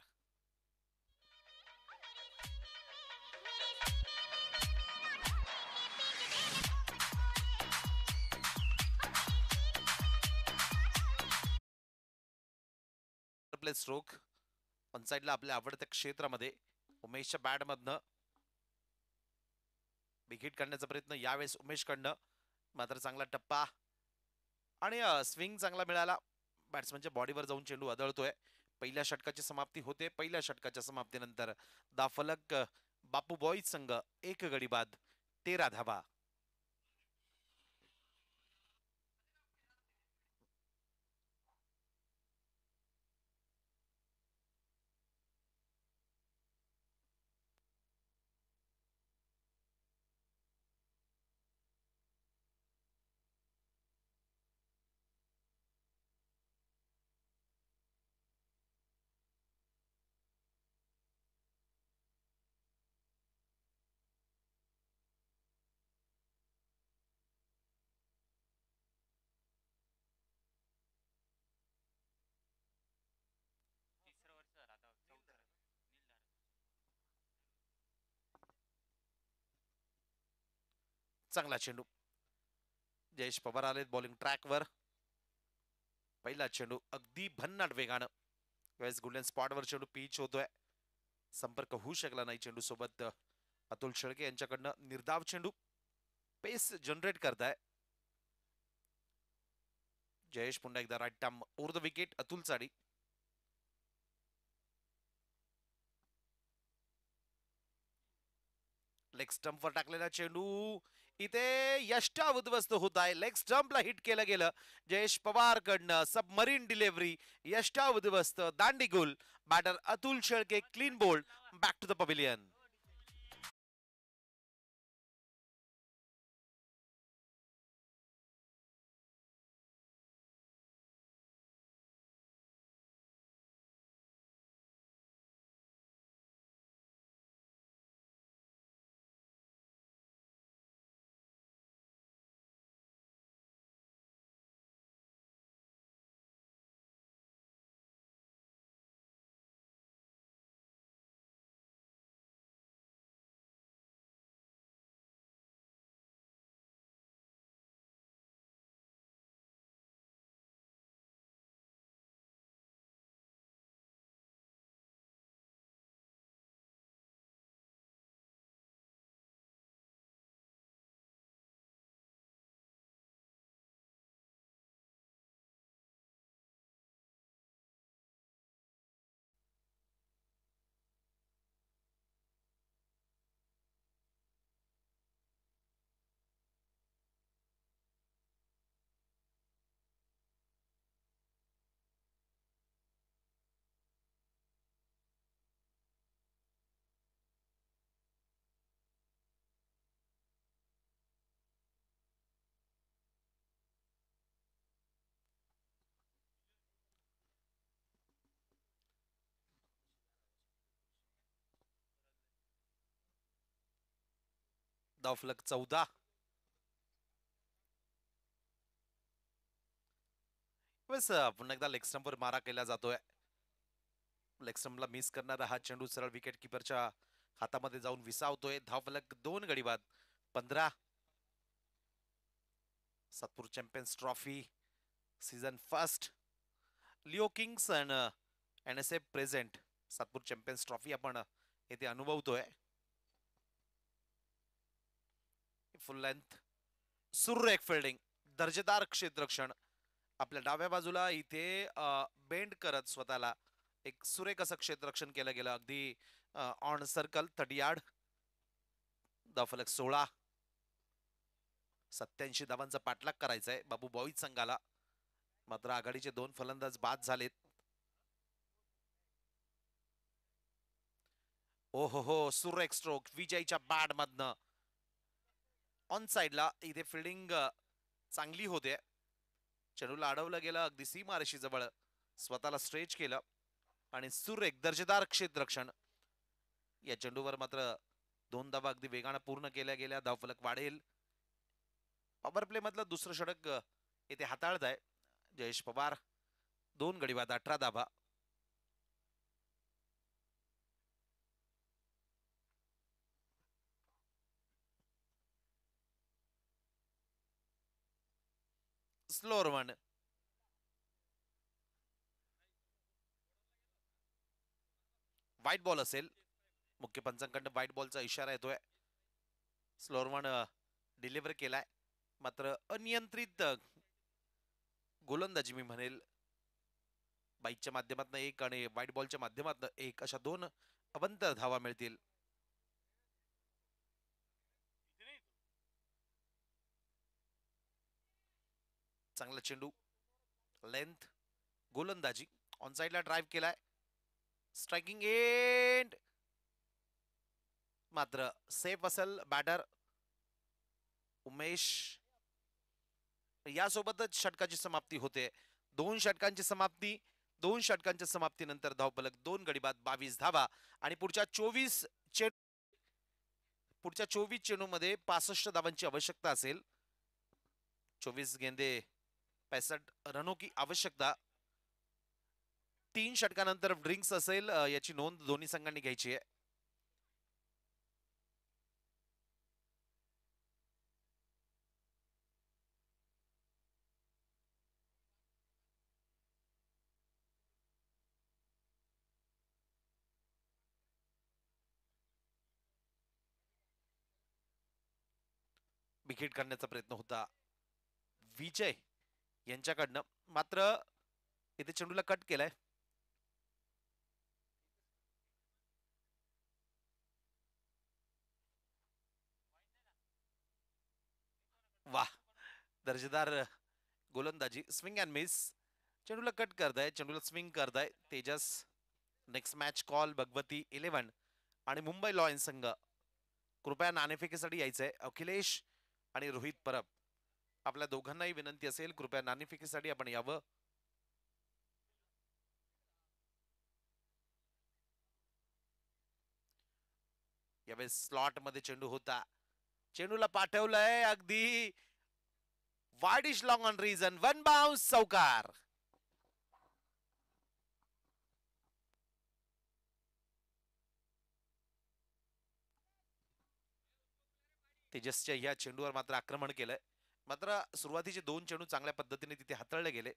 [SPEAKER 1] आपले स्ट्रोक साईडला आपल्या आवडत्या क्षेत्रामध्ये उमेशच्या बॅटमधनं विकेट करण्याचा प्रयत्न यावेळेस उमेशकडनं मात्र चांगला टप्पा आणि स्विंग चांगला मिळाला बॅट्समनच्या बॉडीवर जाऊन चेंडू आदळतोय पहिल्या षटकाची समाप्ती होते पहिल्या षटकाच्या समाप्तीनंतर दाफलक बापू बॉईज संघ एक गडी बाद तेरा धावा चांगला चेंडू जयेश पवार आलेत बॉलिंग ट्रॅकवर पहिला चेंडू अगदी भन्नाट वेगानं वेळेस गुडलेन स्पॉटवर चेंडू पीच होतोय संपर्क होऊ शकला नाही चेंडू सोबत अतुल शेळके यांच्याकडनं निर्धाव चेंडू पेस जनरेट करताय जयेश पुन्हा एकदा right arm over the wicket Atul चाडी लेग स्टंपवर टाकलेला चेंडू इथे यष्टा उद्ध्वस्त होत आहे लेग स्टंपला हिट केलं गेलं जयेश पवारकडनं सबमरीन डिलेव्हरी यष्टा उद्ध्वस्त दांडीगुल batter Atul Shelke clean bowled back to the pavilion फलक चौदा बस पुन्हा एकदा लेगस्टम्पवर मारा केला जातोय लेक्स्टमला मिस करणारा हा चेंडू सरळ विकेट किपरच्या हातामध्ये जाऊन विसावतोय धाव दोन गडी बाद पंधरा Satpur champions trophy season first Leo Kings and N S F present Satpur champions trophy आपण uh, येथे अनुभवतोय फुल लेंथ सुरेक फिल्डिंग दर्जेदार क्षेत्रक्षण आपल्या डाव्या बाजूला इथे बेंड करत स्वतःला एक सुरेख असं क्षेत्ररक्षण केलं गेलं अगदी ऑन सर्कल थर्टी यार्ड दफलक सोळा सत्याऐंशी धावांचा पाठलाग करायचा आहे बाबू बॉईज संघाला मात्र आघाडीचे दोन फलंदाज बाद झालेत ओ हो हो सुरेख स्ट्रोक विजयच्या बॅट मधनं ऑन साईडला इथे फिल्डिंग चांगली होते चेंडूला अडवलं गेलं अगदी सीमारशीजवळ जवळ स्वतःला स्ट्रेच केलं आणि एक दर्जेदार क्षेत्ररक्षण या चेंडूवर मात्र दोन धावा अगदी वेगानं पूर्ण केल्या गेल्या धावफलक वाढेल पॉवर प्ले मधलं दुसरं षडक येथे हाताळत आहे जयेश पवार दोन गडी अठरा धाबा स्लोअर वन व्हाईट बॉल असेल मुख्य पंचांकडनं व्हाईट बॉलचा इशारा येतोय स्लोरमान डिलिव्हर केलाय मात्र अनियंत्रित गोलंदाजी मी म्हणेल बाईकच्या माध्यमातून एक आणि व्हाईट बॉलच्या माध्यमातून एक अशा दोन अवंतर धावा मिळतील चांगला चेंडू लेंथ गोलंदाजी ऑन साईडला ड्राईव्ह केलाय स्ट्रायकिंग एंड मात्र सेफ असेल बॅटर उमेश या यासोबतच षटकाची समाप्ती होते दोन षटकांची समाप्ती दोन षटकांच्या समाप्तीनंतर धावपलक दोन गडीबाद बावीस धावा आणि पुढच्या चोवीस चेंडू पुढच्या चोवीस चेंडूमध्ये पासष्ट धावांची आवश्यकता असेल चोवीस गेंदे पैसठ रनों की आवश्यकता तीन षटकानंतर ड्रिंक्स असेल याची नोंद दोन्ही संघांनी घ्यायची आहे विकेट करण्याचा प्रयत्न होता विजय यांच्याकडनं मात्र इथे चेंडूला कट केलाय वा दर्जेदार गोलंदाजी स्विंग अँड मिस चेंडूला कट करताय चेंडूला स्विंग करताय Tejas next match call Bhagwati eleven आणि मुंबई लॉयन्स संघ कृपया नाणेफेकीसाठी यायचंय अखिलेश आणि रोहित परब आपल्या दोघांनाही विनंती असेल कृपया नाणेफेकीसाठी आपण यावं यावेळेस स्लॉट मध्ये चेंडू होता चेंडूला पाठवलंय अगदी वाईट इज लॉंग ऑन रिझन वन बाउन्स चौकार तेजसच्या या चेंडूवर मात्र आक्रमण केलंय मात्र सुरुवातीचे दोन चेंडू चांगल्या पद्धतीने तिथे हाताळले गेले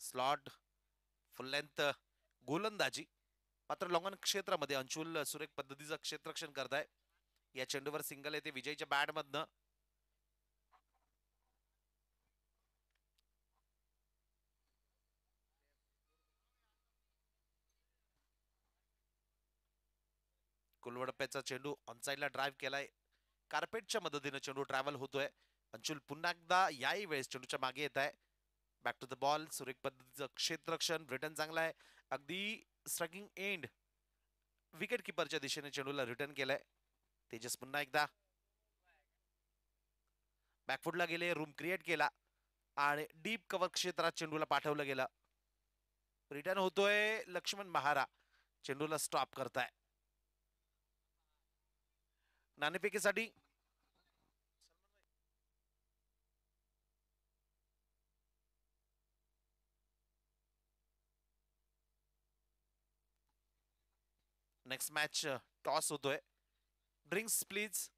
[SPEAKER 1] स्लॉट फुल लेंथ गोलंदाजी मात्र लॉंगन क्षेत्रामध्ये अंशुल सुरेख पद्धतीचं क्षेत्ररक्षण करताय या चेंडूवर सिंगल येते विजयच्या बॅटमधनं कुलवडप्याचा चेंडू ऑन साईडला ड्राईव्ह केलाय कार्पेटच्या मदतीने चेंडू ट्रॅव्हल होतोय अंशुल पुन्हा एकदा याही वेळेस चेंडूच्या मागे येत आहे बॅक टू द बॉल सुरेख पद्धतीचं क्षेत्ररक्षण रिटर्न चांगला आहे अगदी स्ट्रकिंग एंड विकेट किपरच्या दिशेने चेंडूला रिटर्न केलाय तेजस पुन्हा एकदा बॅकफुटला गेले रूम क्रिएट केला आणि डीप कव्हर क्षेत्रात चेंडूला पाठवलं गेलं रिटर्न होतोय लक्ष्मण महारा चेंडूला स्टॉप करताय नाणेफेकीसाठी नेक्स्ट मॅच टॉस होतोय drinks please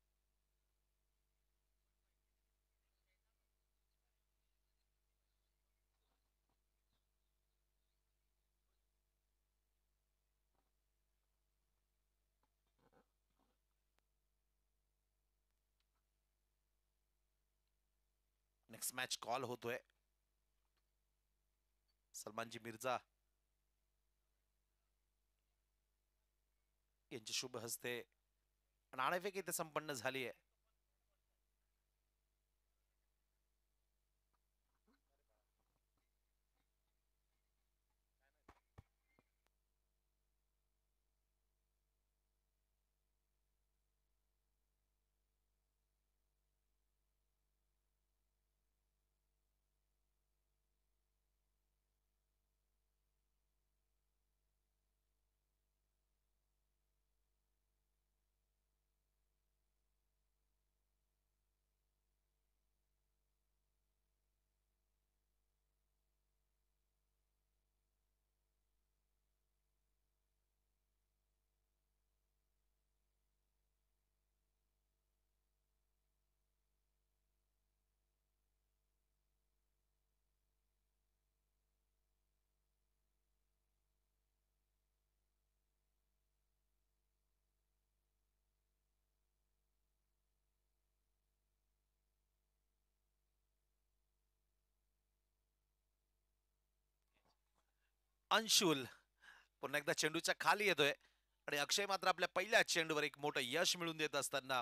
[SPEAKER 1] next match call होतोय सलमानजी मिर्झा यांच्या शुभ हस्ते नाणेफेक इथे संपन्न झाली आहे अंशुल पुन्हा एकदा चेंडूच्या खाली येतोय आणि अक्षय मात्र आपल्या पहिल्या चेंडूवर एक मोठं यश मिळून देत असताना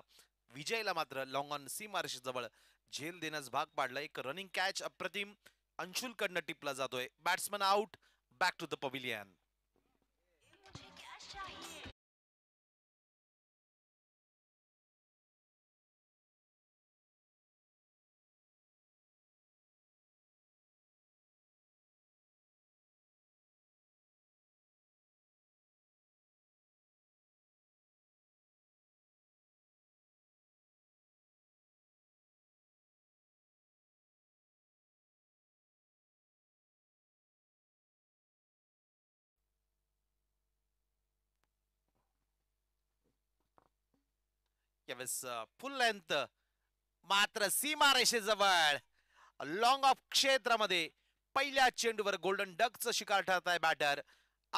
[SPEAKER 1] विजयला मात्र लॉंग ऑन सी मार्श जवळ झेल देण्यास भाग पाडला एक रनिंग कॅच अप्रतिम अंशुलकडनं टिपला जातोय batsman out back to the pavilion त्यावेळेस फुल लेंथ मात्र सीमा रेषेजवळ लॉंग ऑफ क्षेत्रामध्ये पहिल्या चेंडूवर गोल्डन डकचा शिकार ठरत आहे batter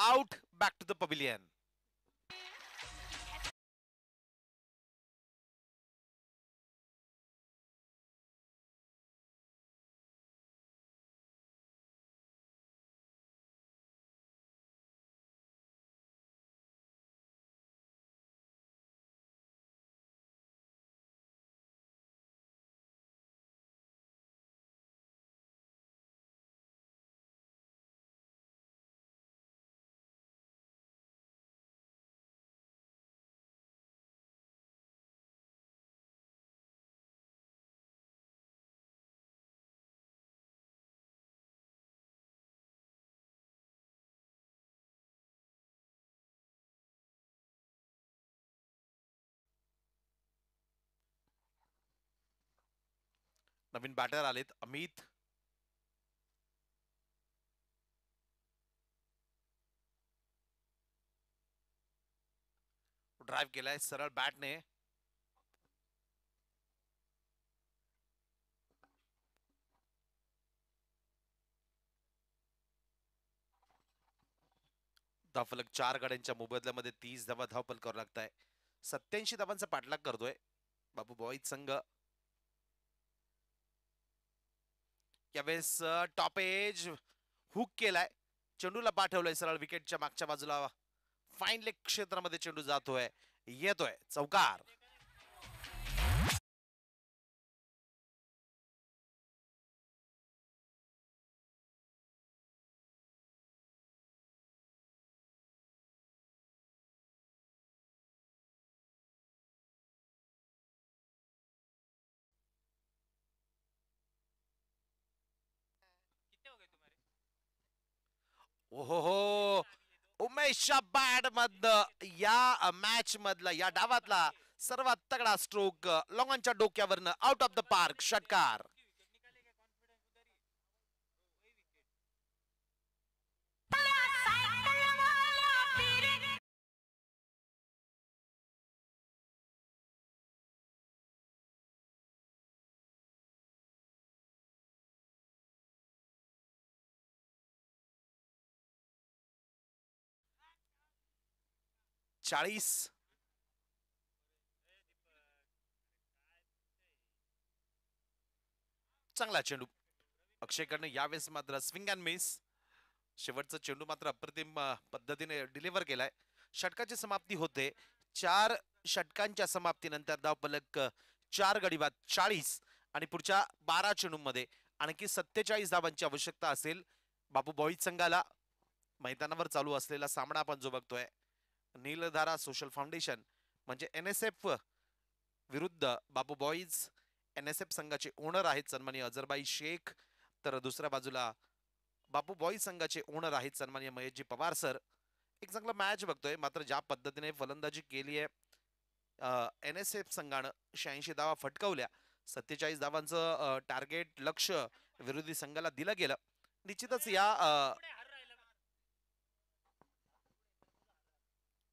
[SPEAKER 1] out back to the pavilion नवीन बॅटर आलेत अमित ड्राईव्ह केलाय सरळ बॅटने धावफलक चार गाड्यांच्या मोबदल्यामध्ये तीस धावा धावपल करावं लागत आहे सत्याऐंशी धावांचा पाठलाग करतोय बाबू बॉईज संघ यावेळेस टॉप एज हुक केलाय चेंडूला पाठवलंय सरळ विकेटच्या मागच्या बाजूला फाईन लेग क्षेत्रामध्ये चेंडू जातोय येतोय चौकार ओहो उमेश बॅट मधन या मॅच मधला या डावातला सर्वात तगडा स्ट्रोक लॉंगांच्या डोक्यावरनं आउट ऑफ द पार्क षटकार चाळीस चांगला चेंडू अक्षयकडनं यावेळेस मात्र स्विंग अँड मिस शेवटचा चेंडू मात्र अप्रतिम पद्धतीने डिलिव्हर केलाय षटकाची समाप्ती होते चार षटकांच्या समाप्तीनंतर पलक चार गडीबाद चाळीस आणि पुढच्या बारा चेंडूंमध्ये आणखी सत्तेचाळीस धावांची आवश्यकता असेल बापू बॉईज संघाला मैदानावर चालू असलेला सामना आपण जो बघतोय नीलधारा सोशल फाउंडेशन म्हणजे एन एस एफ विरुद्ध Babu boys N S F संघाचे ओनर आहेत सन्मान्य अजरबाई शेख तर दुसऱ्या बाजूला बापू बॉईज संघाचे ओनर आहेत सन्मान्य महेशजी पवार सर एक चांगला मॅच बघतोय मात्र ज्या पद्धतीने फलंदाजी केली आहे एन एस एफ संघानं शहाऐंशी धावा फटकवल्या सत्तेचाळीस धावांचं टार्गेट लक्ष विरोधी संघाला दिलं गेलं निश्चितच या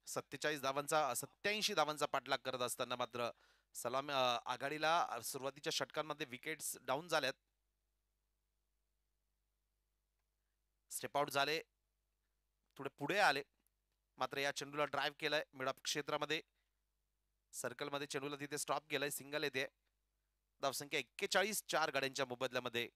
[SPEAKER 1] सत्तेचाळीस धावांचा सत्याऐंशी धावांचा पाठलाग करत असताना मात्र सलाम आघाडीला सुरुवातीच्या षटकांमध्ये विकेट्स डाऊन झाल्यात स्टेप झाले थोडे पुढे आले मात्र या चेंडूला ड्राईव्ह केलाय मिडअप क्षेत्रामध्ये सर्कलमध्ये चेंडूला तिथे स्टॉप केलाय सिंगल येते धावसंख्या एक्केचाळीस चार गाड्यांच्या मोबदल्यामध्ये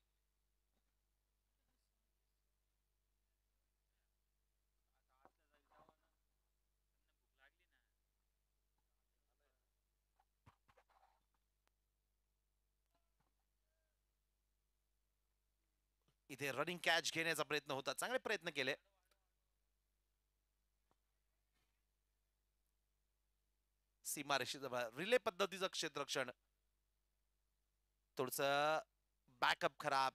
[SPEAKER 1] इथे रनिंग कॅच घेण्याचा प्रयत्न होता चांगले प्रयत्न केले सीमारेषी रिले पद्धतीचं क्षेत्ररक्षण थोडस बॅकअप खराब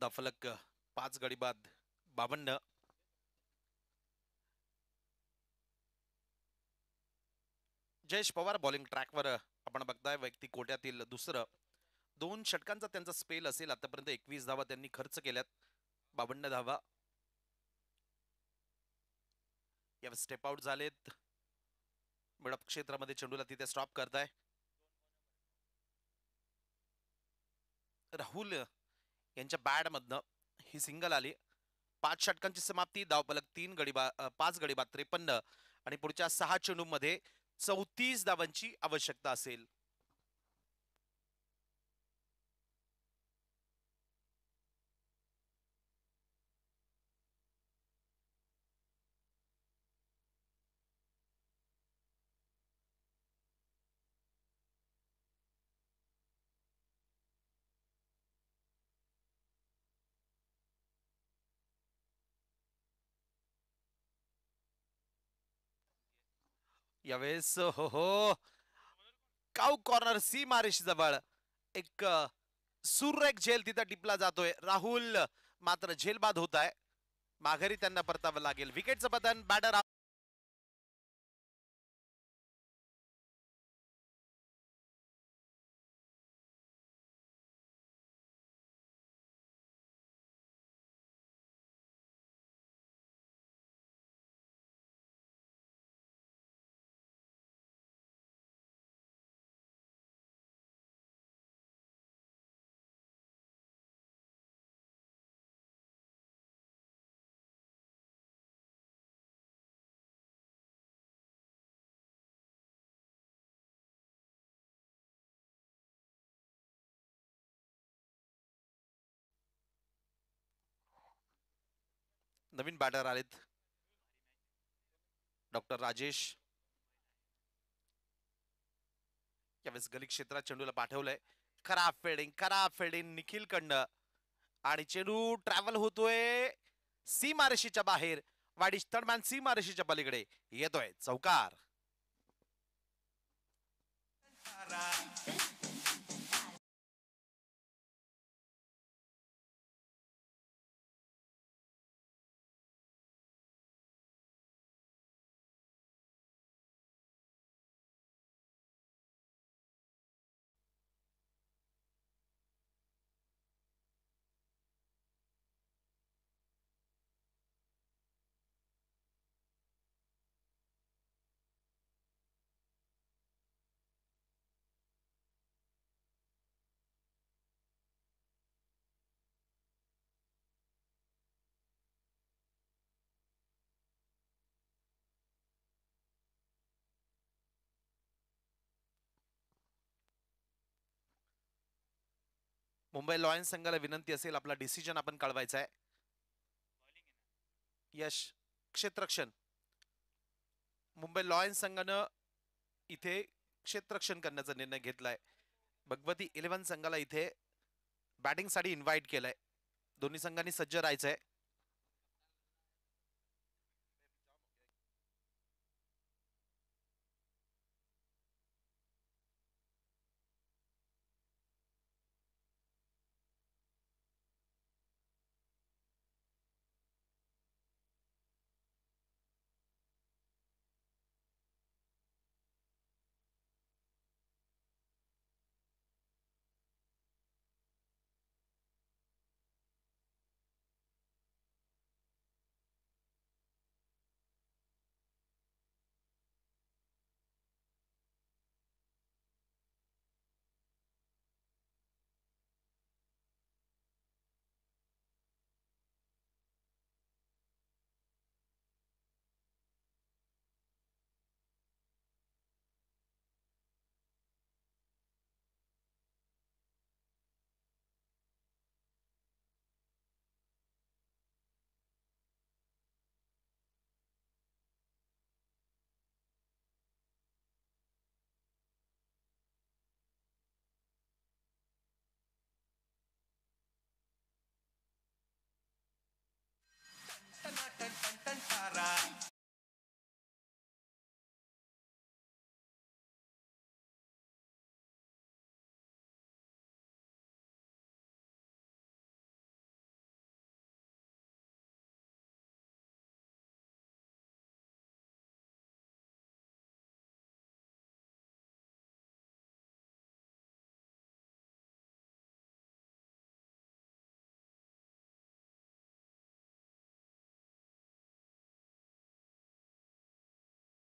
[SPEAKER 1] दाफलक पाच गडी बाद बावन्न जयेश पवार बॉलिंग ट्रॅकवर आपण बघताय वैयक्तिक कोट्यातील दुसरं दोन षटकांचा त्यांचा स्पेल असेल आतापर्यंत एकवीस धावा त्यांनी खर्च केल्यात बावन्न धावा या स्टेप आउट झालेत मिडअप क्षेत्रामध्ये चेंडूला तिथे स्टॉप करताय राहुल यांच्या बॅडमधनं ही सिंगल आली पाच षटकांची समाप्ती दावपलक तीन गडीबा पाच गडी बाद त्रेपन्न आणि पुढच्या सहा चेंडूमध्ये चौतीस धावांची आवश्यकता असेल यावेळेस हो हो काऊ कॉर्नर सी मारिश जवळ एक सुरेख झेल तिथं टिपला जातोय राहुल मात्र झेलबाद होत आहे माघारी त्यांना परतावं लागेल विकेटचं पतन बॅटर नवीन बॅटर आलेत डॉक्टर राजेश यावेळेस गली क्षेत्रात चेंडूला पाठवलंय खराब फिल्डिंग खराब फिल्डिंग निखिल कंड आणि चेंडू ट्रॅव्हल होतोय सीमारेषेच्या बाहेर वाडी सी सीमारेषेच्या पलीकडे येतोय चौकार मुंबई लॉयन्स संघाला विनंती असेल आपला डिसिजन आपण कळवायचा आहे यश क्षेत्रक्षण मुंबई लॉयन्स संघानं इथे क्षेत्रक्षण करण्याचा निर्णय घेतलाय भगवती इलेव्हन संघाला इथे बॅटिंगसाठी इन्व्हाइट केलंय दोन्ही संघांनी सज्ज राहायचंय